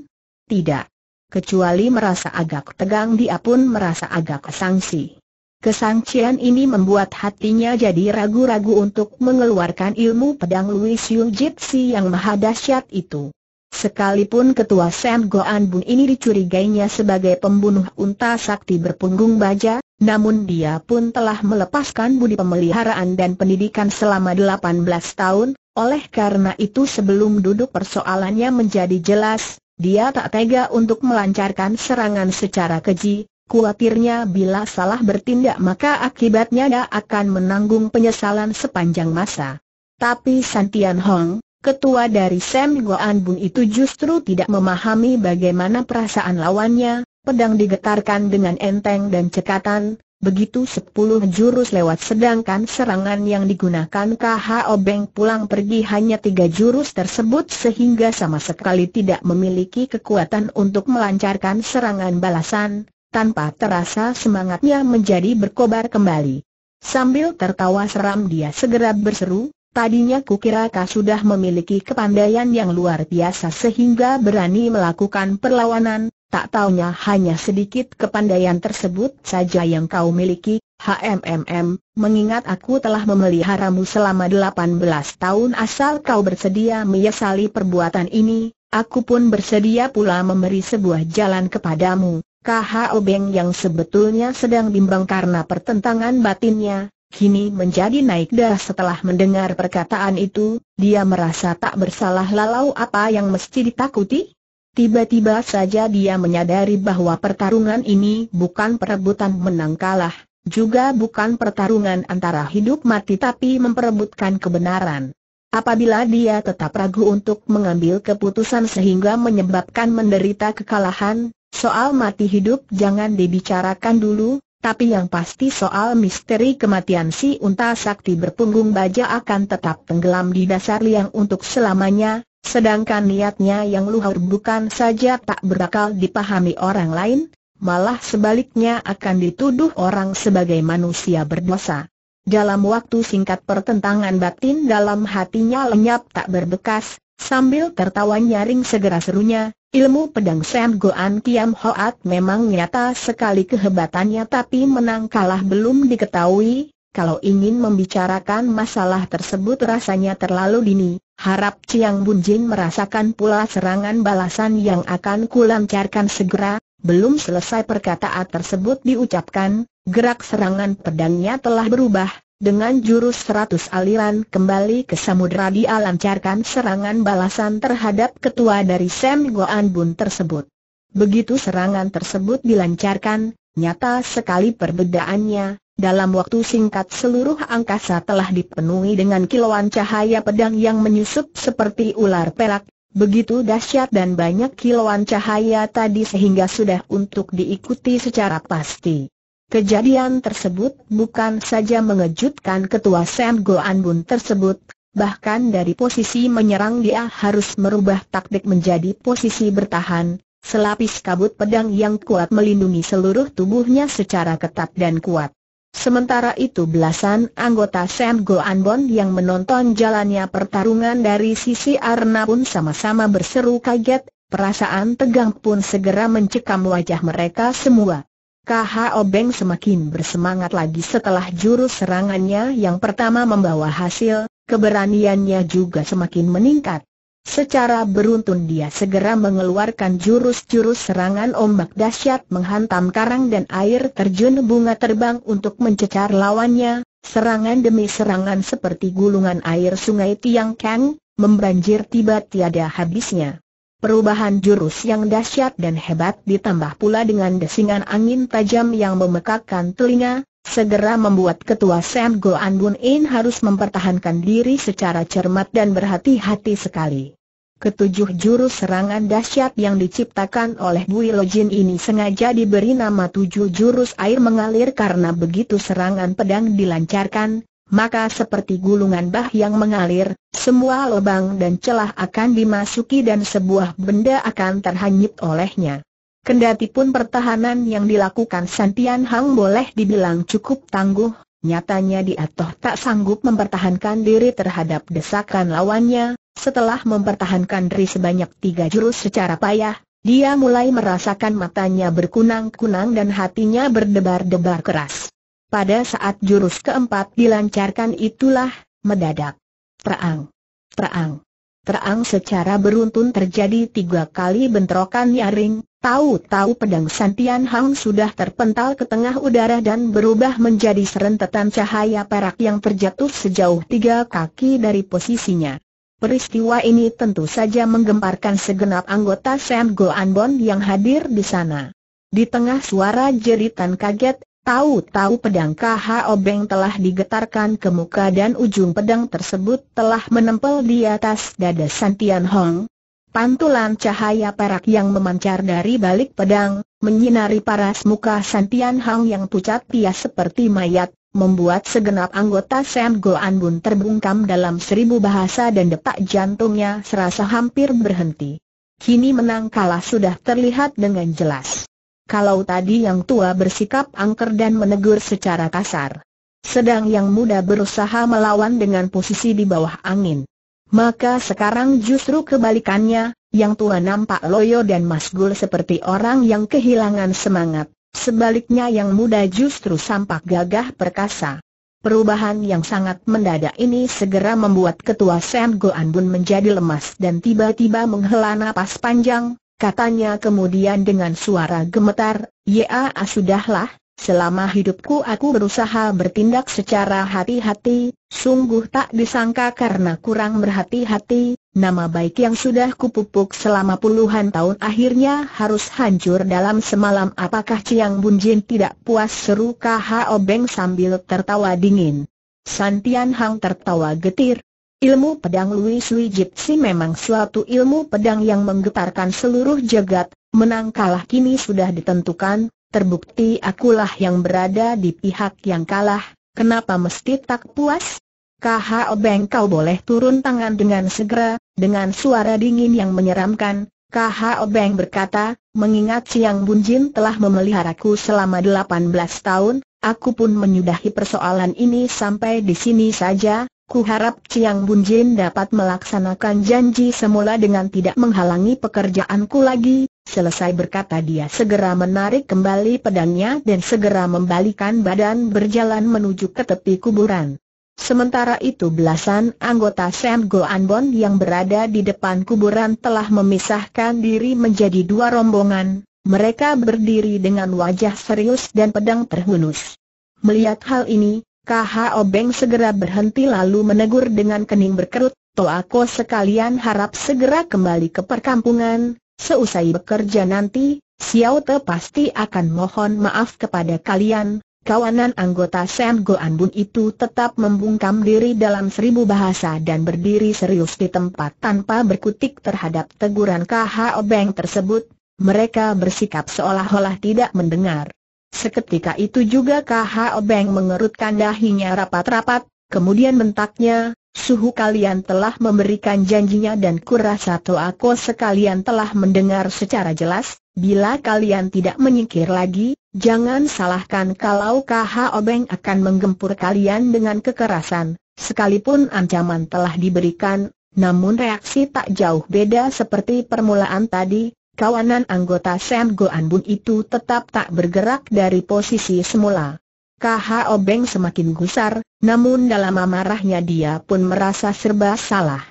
Tidak. Kecuali merasa agak tegang dia pun merasa agak sangsi. Kesangsian ini membuat hatinya jadi ragu-ragu untuk mengeluarkan ilmu pedang Louis Yu Jitsi yang maha dahsyat itu. Sekalipun ketua Sam Goan Bun ini dicurigainya sebagai pembunuh unta sakti berpunggung baja, namun dia pun telah melepaskan budi pemeliharaan dan pendidikan selama 18 tahun, oleh karena itu sebelum duduk persoalannya menjadi jelas, dia tak tega untuk melancarkan serangan secara keji, Kuatirnya bila salah bertindak maka akibatnya dia akan menanggung penyesalan sepanjang masa. Tapi Santian Hong, ketua dari Sam Goan Bun itu justru tidak memahami bagaimana perasaan lawannya, pedang digetarkan dengan enteng dan cekatan, Begitu sepuluh jurus lewat sedangkan serangan yang digunakan KH Obeng pulang pergi hanya tiga jurus tersebut sehingga sama sekali tidak memiliki kekuatan untuk melancarkan serangan balasan, tanpa terasa semangatnya menjadi berkobar kembali. Sambil tertawa seram dia segera berseru, Tadinya kukira kau sudah memiliki kepandaian yang luar biasa sehingga berani melakukan perlawanan, tak taunya hanya sedikit kepandaian tersebut saja yang kau miliki, HMMM, mengingat aku telah memeliharamu selama 18 tahun asal kau bersedia menyesali perbuatan ini, aku pun bersedia pula memberi sebuah jalan kepadamu. KH Obeng yang sebetulnya sedang bimbang karena pertentangan batinnya, kini menjadi naik dah setelah mendengar perkataan itu, dia merasa tak bersalah lalau apa yang mesti ditakuti? Tiba-tiba saja dia menyadari bahwa pertarungan ini bukan perebutan menang kalah, juga bukan pertarungan antara hidup mati tapi memperebutkan kebenaran. Apabila dia tetap ragu untuk mengambil keputusan sehingga menyebabkan menderita kekalahan, soal mati hidup jangan dibicarakan dulu, tapi yang pasti soal misteri kematian si unta sakti berpunggung baja akan tetap tenggelam di dasar liang untuk selamanya, sedangkan niatnya yang luhur bukan saja tak berakal dipahami orang lain, malah sebaliknya akan dituduh orang sebagai manusia berdosa. Dalam waktu singkat pertentangan batin dalam hatinya lenyap tak berbekas, sambil tertawa nyaring segera serunya, Ilmu pedang Sam Goan Kiam Hoat memang nyata sekali kehebatannya tapi menang kalah belum diketahui, kalau ingin membicarakan masalah tersebut rasanya terlalu dini, harap Chiang Bunjin merasakan pula serangan balasan yang akan kulancarkan segera, belum selesai perkataan tersebut diucapkan, gerak serangan pedangnya telah berubah, dengan jurus seratus aliran kembali ke samudera dia lancarkan serangan balasan terhadap ketua dari Sam Goan Bun tersebut. Begitu serangan tersebut dilancarkan, nyata sekali perbedaannya, dalam waktu singkat seluruh angkasa telah dipenuhi dengan kilauan cahaya pedang yang menyusup seperti ular pelak, begitu dahsyat dan banyak kilauan cahaya tadi sehingga sudah untuk diikuti secara pasti. Kejadian tersebut bukan saja mengejutkan ketua Sam Goan Bun tersebut, bahkan dari posisi menyerang dia harus merubah taktik menjadi posisi bertahan, selapis kabut pedang yang kuat melindungi seluruh tubuhnya secara ketat dan kuat. Sementara itu belasan anggota Sam Goan Bun yang menonton jalannya pertarungan dari sisi arena pun sama-sama berseru kaget, perasaan tegang pun segera mencekam wajah mereka semua. KHO Beng semakin bersemangat lagi setelah jurus serangannya yang pertama membawa hasil, keberaniannya juga semakin meningkat. Secara beruntun dia segera mengeluarkan jurus-jurus serangan ombak dahsyat menghantam karang dan air terjun bunga terbang untuk mencecar lawannya, serangan demi serangan seperti gulungan air sungai Tiang Kang, membanjir tiba tiada habisnya. Perubahan jurus yang dahsyat dan hebat ditambah pula dengan desingan angin tajam yang memekakkan telinga, segera membuat ketua Sam Go An Bun In harus mempertahankan diri secara cermat dan berhati-hati sekali. Ketujuh jurus serangan dahsyat yang diciptakan oleh Bui Jin ini sengaja diberi nama tujuh jurus air mengalir karena begitu serangan pedang dilancarkan, maka seperti gulungan bah yang mengalir, semua lubang dan celah akan dimasuki dan sebuah benda akan terhanyut olehnya. Kendati pun pertahanan yang dilakukan Santian Hang boleh dibilang cukup tangguh, nyatanya dia toh tak sanggup mempertahankan diri terhadap desakan lawannya, setelah mempertahankan diri sebanyak tiga jurus secara payah, dia mulai merasakan matanya berkunang-kunang dan hatinya berdebar-debar keras. Pada saat jurus keempat dilancarkan itulah, mendadak. Terang. Terang. Terang secara beruntun terjadi tiga kali bentrokan nyaring, tahu-tahu pedang Santian Hang sudah terpental ke tengah udara dan berubah menjadi serentetan cahaya perak yang terjatuh sejauh tiga kaki dari posisinya. Peristiwa ini tentu saja menggemparkan segenap anggota Sam Goanbon yang hadir di sana. Di tengah suara jeritan kaget, Tahu-tahu pedang KH Obeng telah digetarkan ke muka dan ujung pedang tersebut telah menempel di atas dada Santian Hong. Pantulan cahaya perak yang memancar dari balik pedang, menyinari paras muka Santian Hong yang pucat pias seperti mayat, membuat segenap anggota Sam An Bun terbungkam dalam seribu bahasa dan detak jantungnya serasa hampir berhenti. Kini menang kalah sudah terlihat dengan jelas kalau tadi yang tua bersikap angker dan menegur secara kasar. Sedang yang muda berusaha melawan dengan posisi di bawah angin. Maka sekarang justru kebalikannya, yang tua nampak loyo dan masgul seperti orang yang kehilangan semangat. Sebaliknya yang muda justru sampak gagah perkasa. Perubahan yang sangat mendadak ini segera membuat ketua Sam Goan Bun menjadi lemas dan tiba-tiba menghela napas panjang, Katanya kemudian dengan suara gemetar, Ya, sudahlah, selama hidupku aku berusaha bertindak secara hati-hati, sungguh tak disangka karena kurang berhati-hati, nama baik yang sudah kupupuk selama puluhan tahun akhirnya harus hancur dalam semalam. Apakah Ciang Bunjin tidak puas seru KHO Obeng sambil tertawa dingin? Santian Hang tertawa getir, Ilmu pedang Louis Sui memang suatu ilmu pedang yang menggetarkan seluruh jagat, menang kalah kini sudah ditentukan, terbukti akulah yang berada di pihak yang kalah, kenapa mesti tak puas? KHO Obeng kau boleh turun tangan dengan segera, dengan suara dingin yang menyeramkan, KHO Obeng berkata, mengingat Siang Bunjin telah memeliharaku selama 18 tahun, aku pun menyudahi persoalan ini sampai di sini saja, Kuharap Chiang Jin dapat melaksanakan janji semula dengan tidak menghalangi pekerjaanku lagi, selesai berkata dia segera menarik kembali pedangnya dan segera membalikan badan berjalan menuju ke tepi kuburan. Sementara itu belasan anggota Sam Go Anbon yang berada di depan kuburan telah memisahkan diri menjadi dua rombongan, mereka berdiri dengan wajah serius dan pedang terhunus. Melihat hal ini, KH Obeng segera berhenti lalu menegur dengan kening berkerut, Toako sekalian harap segera kembali ke perkampungan, seusai bekerja nanti, Xiao Te pasti akan mohon maaf kepada kalian, kawanan anggota Sam Goan Bun itu tetap membungkam diri dalam seribu bahasa dan berdiri serius di tempat tanpa berkutik terhadap teguran KH Obeng tersebut, mereka bersikap seolah-olah tidak mendengar. Seketika itu juga KH Obeng mengerutkan dahinya rapat-rapat, kemudian bentaknya, suhu kalian telah memberikan janjinya dan kurasa aku sekalian telah mendengar secara jelas, bila kalian tidak menyingkir lagi, jangan salahkan kalau KH Obeng akan menggempur kalian dengan kekerasan, sekalipun ancaman telah diberikan, namun reaksi tak jauh beda seperti permulaan tadi, kawanan anggota Sam Goan Bun itu tetap tak bergerak dari posisi semula. K.H. Obeng semakin gusar, namun dalam amarahnya dia pun merasa serba salah.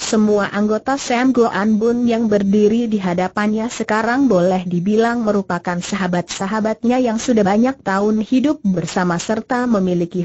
Semua anggota Sam Goan Bun yang berdiri di hadapannya sekarang boleh dibilang merupakan sahabat-sahabatnya yang sudah banyak tahun hidup bersama serta memiliki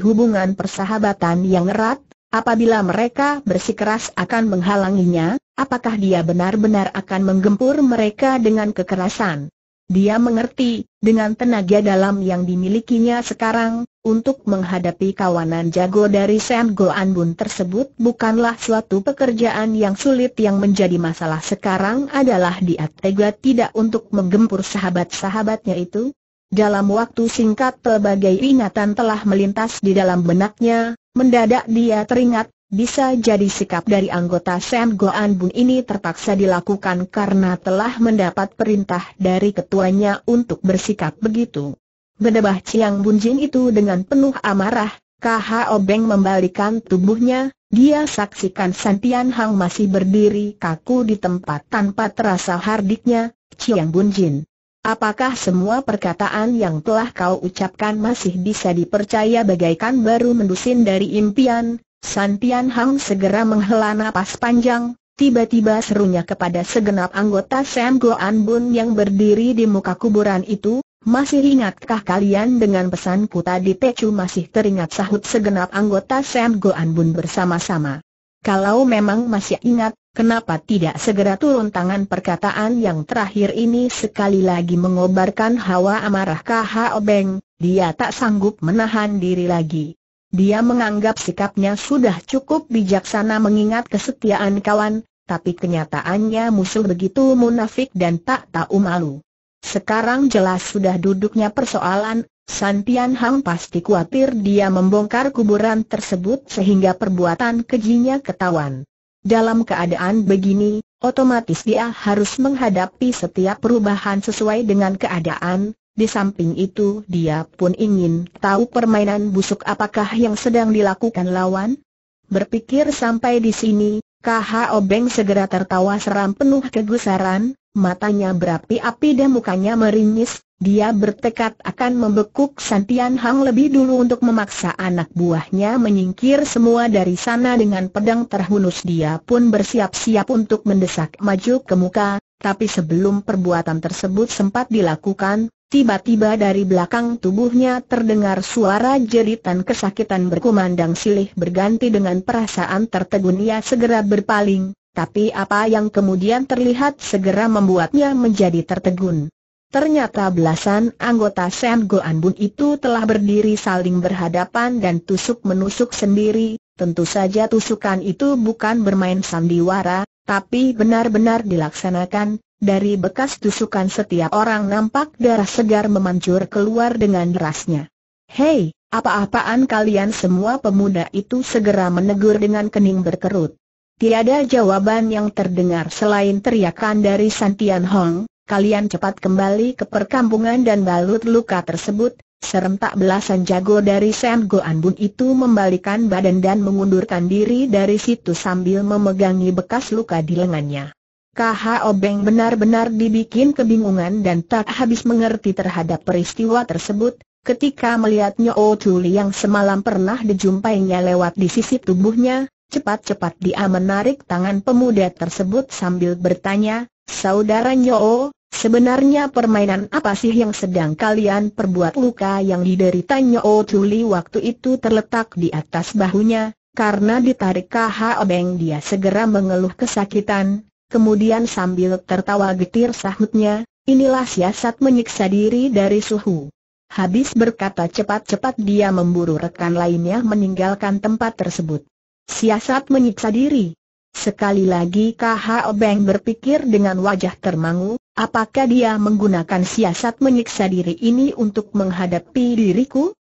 hubungan persahabatan yang erat, Apabila mereka bersikeras akan menghalanginya, apakah dia benar-benar akan menggempur mereka dengan kekerasan? Dia mengerti, dengan tenaga dalam yang dimilikinya sekarang, untuk menghadapi kawanan jago dari Sam Goan Bun tersebut bukanlah suatu pekerjaan yang sulit yang menjadi masalah sekarang adalah dia tega tidak untuk menggempur sahabat-sahabatnya itu. Dalam waktu singkat pelbagai ingatan telah melintas di dalam benaknya, Mendadak dia teringat, bisa jadi sikap dari anggota Sam Goan Bun ini terpaksa dilakukan karena telah mendapat perintah dari ketuanya untuk bersikap begitu. Bedebah Chiang Bun Jin itu dengan penuh amarah, KH Obeng membalikan tubuhnya, dia saksikan Santian Hang masih berdiri kaku di tempat tanpa terasa hardiknya, Chiang Bun Jin. Apakah semua perkataan yang telah kau ucapkan masih bisa dipercaya bagaikan baru mendusin dari impian? Santian Hang segera menghela nafas panjang, tiba-tiba serunya kepada segenap anggota Sam Goan Bun yang berdiri di muka kuburan itu, masih ingatkah kalian dengan pesanku tadi Tecu masih teringat sahut segenap anggota Sam Goan Bun bersama-sama. Kalau memang masih ingat, Kenapa tidak segera turun tangan perkataan yang terakhir ini sekali lagi mengobarkan hawa amarah KH Obeng, dia tak sanggup menahan diri lagi. Dia menganggap sikapnya sudah cukup bijaksana mengingat kesetiaan kawan, tapi kenyataannya musuh begitu munafik dan tak tahu malu. Sekarang jelas sudah duduknya persoalan, Santian Hang pasti khawatir dia membongkar kuburan tersebut sehingga perbuatan kejinya ketahuan. Dalam keadaan begini, otomatis dia harus menghadapi setiap perubahan sesuai dengan keadaan, di samping itu dia pun ingin tahu permainan busuk apakah yang sedang dilakukan lawan. Berpikir sampai di sini, KH Obeng segera tertawa seram penuh kegusaran, matanya berapi-api dan mukanya meringis, dia bertekad akan membekuk Santian Hang lebih dulu untuk memaksa anak buahnya menyingkir semua dari sana dengan pedang terhunus dia pun bersiap-siap untuk mendesak maju ke muka, tapi sebelum perbuatan tersebut sempat dilakukan, tiba-tiba dari belakang tubuhnya terdengar suara jeritan kesakitan berkumandang silih berganti dengan perasaan tertegun ia segera berpaling, tapi apa yang kemudian terlihat segera membuatnya menjadi tertegun. Ternyata belasan anggota Sam Goan Bun itu telah berdiri saling berhadapan dan tusuk-menusuk sendiri, tentu saja tusukan itu bukan bermain sandiwara, tapi benar-benar dilaksanakan, dari bekas tusukan setiap orang nampak darah segar memancur keluar dengan derasnya. Hei, apa-apaan kalian semua pemuda itu segera menegur dengan kening berkerut. Tiada jawaban yang terdengar selain teriakan dari Santian Hong, kalian cepat kembali ke perkampungan dan balut luka tersebut, serentak belasan jago dari Sam Goan Bun itu membalikan badan dan mengundurkan diri dari situ sambil memegangi bekas luka di lengannya. KH Obeng benar-benar dibikin kebingungan dan tak habis mengerti terhadap peristiwa tersebut, ketika melihatnya Nyo Tuli yang semalam pernah dijumpainya lewat di sisi tubuhnya, Cepat-cepat dia menarik tangan pemuda tersebut sambil bertanya, Saudara Nyoo, sebenarnya permainan apa sih yang sedang kalian perbuat luka yang diderita Nyoo Tuli waktu itu terletak di atas bahunya, karena ditarik KH Obeng dia segera mengeluh kesakitan, kemudian sambil tertawa getir sahutnya, inilah siasat menyiksa diri dari suhu. Habis berkata cepat-cepat dia memburu rekan lainnya meninggalkan tempat tersebut. Siasat menyiksa diri. Sekali lagi KH Obeng berpikir dengan wajah termangu, apakah dia menggunakan siasat menyiksa diri ini untuk menghadapi diriku?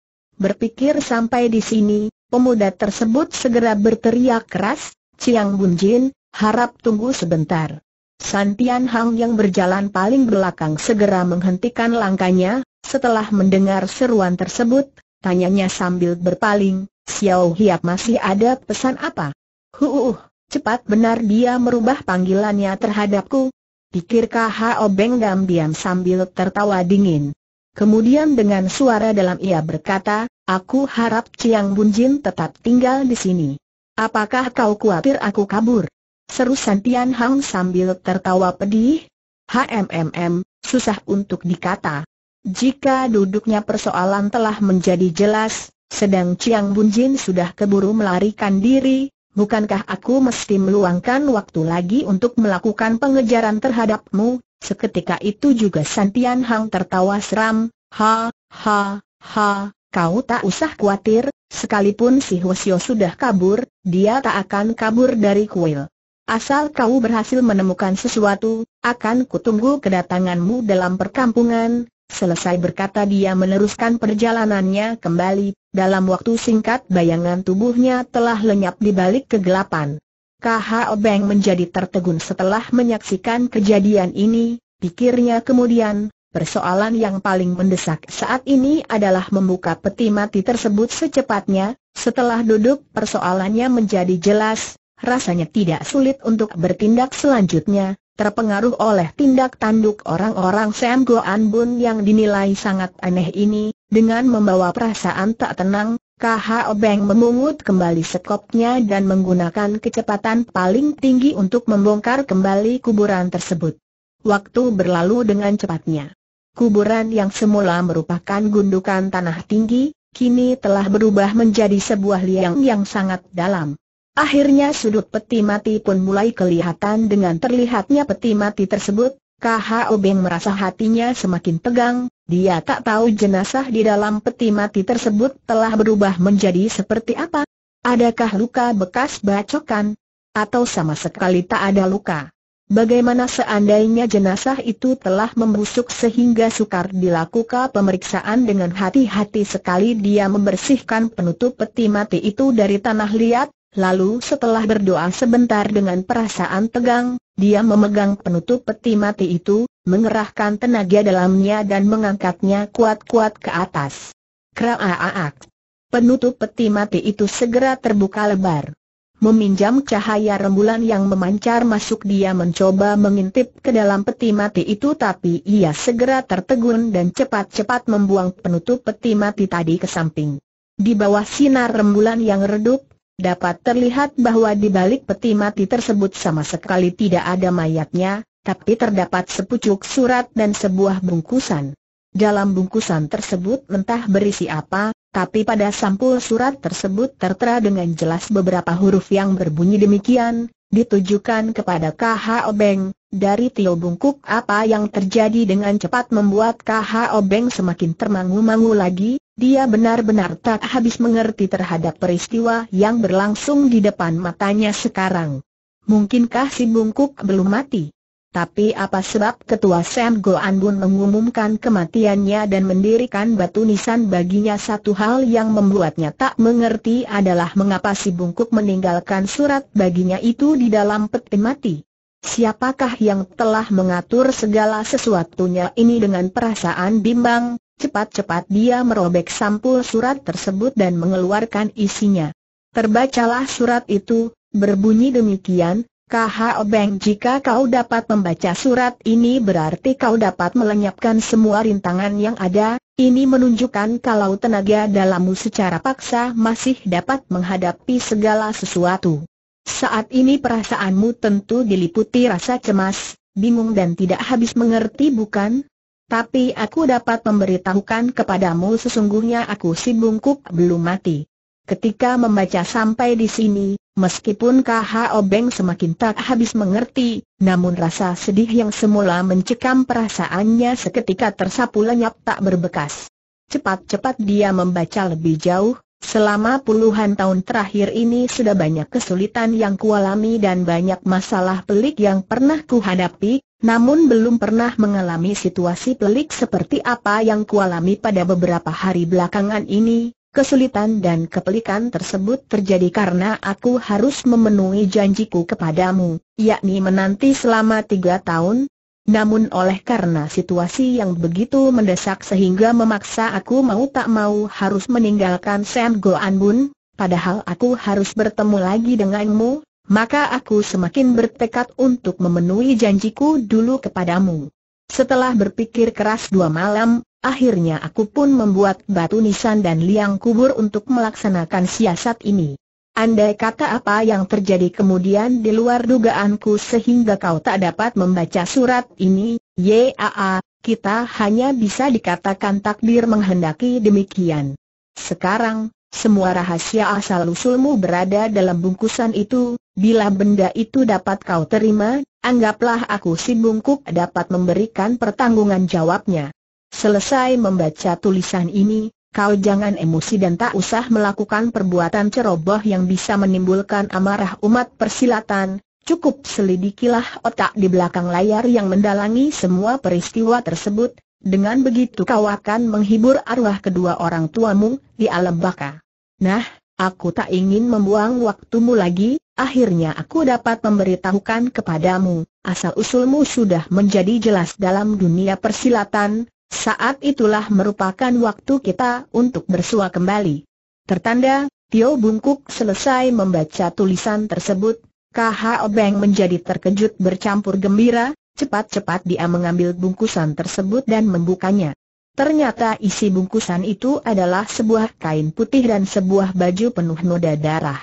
Berpikir sampai di sini, pemuda tersebut segera berteriak keras, Ciang Bunjin, harap tunggu sebentar. Santian Hang yang berjalan paling belakang segera menghentikan langkahnya, setelah mendengar seruan tersebut, Tanyanya sambil berpaling, Xiao Hiap masih ada pesan apa? Huuuh, cepat benar dia merubah panggilannya terhadapku. Pikir K.H.O. Beng Dam diam sambil tertawa dingin. Kemudian dengan suara dalam ia berkata, aku harap Chiang Bunjin tetap tinggal di sini. Apakah kau khawatir aku kabur? Seru Santian Hang sambil tertawa pedih. HMMM, susah untuk dikata. Jika duduknya persoalan telah menjadi jelas, sedang Chiang Bunjin sudah keburu melarikan diri, bukankah aku mesti meluangkan waktu lagi untuk melakukan pengejaran terhadapmu? Seketika itu juga Santian Hang tertawa seram, ha, ha, ha, kau tak usah khawatir, sekalipun si Hwasyo sudah kabur, dia tak akan kabur dari kuil. Asal kau berhasil menemukan sesuatu, akan kutunggu kedatanganmu dalam perkampungan, Selesai berkata dia meneruskan perjalanannya kembali, dalam waktu singkat bayangan tubuhnya telah lenyap di balik kegelapan. KHO Obeng menjadi tertegun setelah menyaksikan kejadian ini, pikirnya kemudian, persoalan yang paling mendesak saat ini adalah membuka peti mati tersebut secepatnya, setelah duduk persoalannya menjadi jelas, rasanya tidak sulit untuk bertindak selanjutnya, terpengaruh oleh tindak tanduk orang-orang Sam Goan Bun yang dinilai sangat aneh ini, dengan membawa perasaan tak tenang, KH Obeng memungut kembali sekopnya dan menggunakan kecepatan paling tinggi untuk membongkar kembali kuburan tersebut. Waktu berlalu dengan cepatnya. Kuburan yang semula merupakan gundukan tanah tinggi, kini telah berubah menjadi sebuah liang yang sangat dalam. Akhirnya sudut peti mati pun mulai kelihatan dengan terlihatnya peti mati tersebut, KHO Beng merasa hatinya semakin tegang, dia tak tahu jenazah di dalam peti mati tersebut telah berubah menjadi seperti apa. Adakah luka bekas bacokan? Atau sama sekali tak ada luka? Bagaimana seandainya jenazah itu telah membusuk sehingga sukar dilakukan pemeriksaan dengan hati-hati sekali dia membersihkan penutup peti mati itu dari tanah liat, Lalu setelah berdoa sebentar dengan perasaan tegang, dia memegang penutup peti mati itu, mengerahkan tenaga dalamnya dan mengangkatnya kuat-kuat ke atas. Kraaak. Penutup peti mati itu segera terbuka lebar. Meminjam cahaya rembulan yang memancar masuk dia mencoba mengintip ke dalam peti mati itu tapi ia segera tertegun dan cepat-cepat membuang penutup peti mati tadi ke samping. Di bawah sinar rembulan yang redup, dapat terlihat bahwa di balik peti mati tersebut sama sekali tidak ada mayatnya, tapi terdapat sepucuk surat dan sebuah bungkusan. Dalam bungkusan tersebut entah berisi apa, tapi pada sampul surat tersebut tertera dengan jelas beberapa huruf yang berbunyi demikian, ditujukan kepada KH Obeng, dari Tio Bungkuk apa yang terjadi dengan cepat membuat KH Obeng semakin termangu-mangu lagi, dia benar-benar tak habis mengerti terhadap peristiwa yang berlangsung di depan matanya sekarang. Mungkinkah si bungkuk belum mati? Tapi apa sebab ketua Sam Go Anbun mengumumkan kematiannya dan mendirikan batu nisan baginya satu hal yang membuatnya tak mengerti adalah mengapa si bungkuk meninggalkan surat baginya itu di dalam peti mati. Siapakah yang telah mengatur segala sesuatunya ini dengan perasaan bimbang, Cepat-cepat dia merobek sampul surat tersebut dan mengeluarkan isinya. Terbacalah surat itu, berbunyi demikian, KH Obeng jika kau dapat membaca surat ini berarti kau dapat melenyapkan semua rintangan yang ada, ini menunjukkan kalau tenaga dalammu secara paksa masih dapat menghadapi segala sesuatu. Saat ini perasaanmu tentu diliputi rasa cemas, bingung dan tidak habis mengerti bukan? tapi aku dapat memberitahukan kepadamu sesungguhnya aku si bungkuk belum mati. Ketika membaca sampai di sini, meskipun KH Obeng semakin tak habis mengerti, namun rasa sedih yang semula mencekam perasaannya seketika tersapu lenyap tak berbekas. Cepat-cepat dia membaca lebih jauh, Selama puluhan tahun terakhir ini sudah banyak kesulitan yang kualami dan banyak masalah pelik yang pernah kuhadapi, namun belum pernah mengalami situasi pelik seperti apa yang kualami pada beberapa hari belakangan ini. Kesulitan dan kepelikan tersebut terjadi karena aku harus memenuhi janjiku kepadamu, yakni menanti selama tiga tahun, namun oleh karena situasi yang begitu mendesak sehingga memaksa aku mau tak mau harus meninggalkan Sam Goan Bun, padahal aku harus bertemu lagi denganmu, maka aku semakin bertekad untuk memenuhi janjiku dulu kepadamu. Setelah berpikir keras dua malam, akhirnya aku pun membuat batu nisan dan liang kubur untuk melaksanakan siasat ini. Andai kata apa yang terjadi kemudian di luar dugaanku sehingga kau tak dapat membaca surat ini, yaa, kita hanya bisa dikatakan takdir menghendaki demikian. Sekarang, semua rahasia asal-usulmu berada dalam bungkusan itu, bila benda itu dapat kau terima, anggaplah aku si bungkuk dapat memberikan pertanggungan jawabnya. Selesai membaca tulisan ini, Kau jangan emosi dan tak usah melakukan perbuatan ceroboh yang bisa menimbulkan amarah umat persilatan, cukup selidikilah otak di belakang layar yang mendalangi semua peristiwa tersebut, dengan begitu kau akan menghibur arwah kedua orang tuamu di alam baka. Nah, aku tak ingin membuang waktumu lagi, akhirnya aku dapat memberitahukan kepadamu, asal-usulmu sudah menjadi jelas dalam dunia persilatan, saat itulah merupakan waktu kita untuk bersua kembali. Tertanda, Tio Bungkuk selesai membaca tulisan tersebut, KH Obeng menjadi terkejut bercampur gembira, cepat-cepat dia mengambil bungkusan tersebut dan membukanya. Ternyata isi bungkusan itu adalah sebuah kain putih dan sebuah baju penuh noda darah.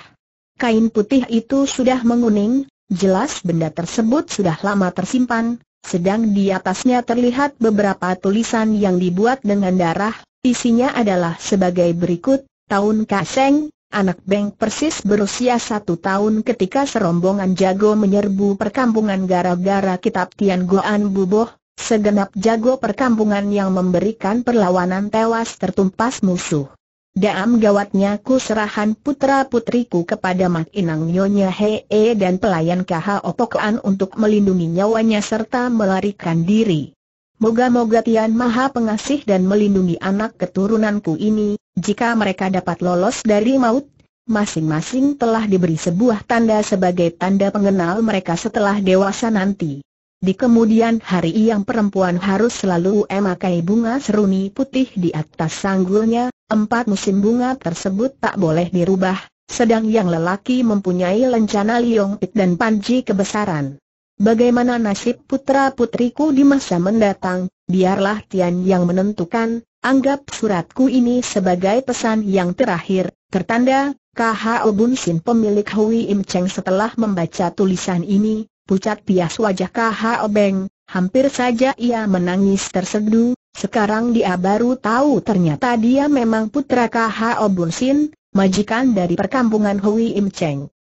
Kain putih itu sudah menguning, jelas benda tersebut sudah lama tersimpan, sedang di atasnya terlihat beberapa tulisan yang dibuat dengan darah, isinya adalah sebagai berikut, tahun Kaseng, anak Beng persis berusia satu tahun ketika serombongan jago menyerbu perkampungan gara-gara kitab Tian Goan Buboh, segenap jago perkampungan yang memberikan perlawanan tewas tertumpas musuh. Daam gawatnya ku serahan putra-putriku kepada Mak Inang Nyonya Hee dan pelayan KH Opokan untuk melindungi nyawanya serta melarikan diri. Moga-moga Tian Maha Pengasih dan melindungi anak keturunanku ini, jika mereka dapat lolos dari maut, masing-masing telah diberi sebuah tanda sebagai tanda pengenal mereka setelah dewasa nanti. Di kemudian hari yang perempuan harus selalu memakai bunga seruni putih di atas sanggulnya, empat musim bunga tersebut tak boleh dirubah, sedang yang lelaki mempunyai lencana liong pit dan panji kebesaran. Bagaimana nasib putra-putriku di masa mendatang, biarlah Tian yang menentukan, anggap suratku ini sebagai pesan yang terakhir, tertanda, KHO Bun Sin pemilik Hui Im Cheng setelah membaca tulisan ini, Pucat pias wajah KH Obeng, hampir saja ia menangis tersedu, sekarang dia baru tahu ternyata dia memang putra KH Obun Sin, majikan dari perkampungan Hui Im Cheng.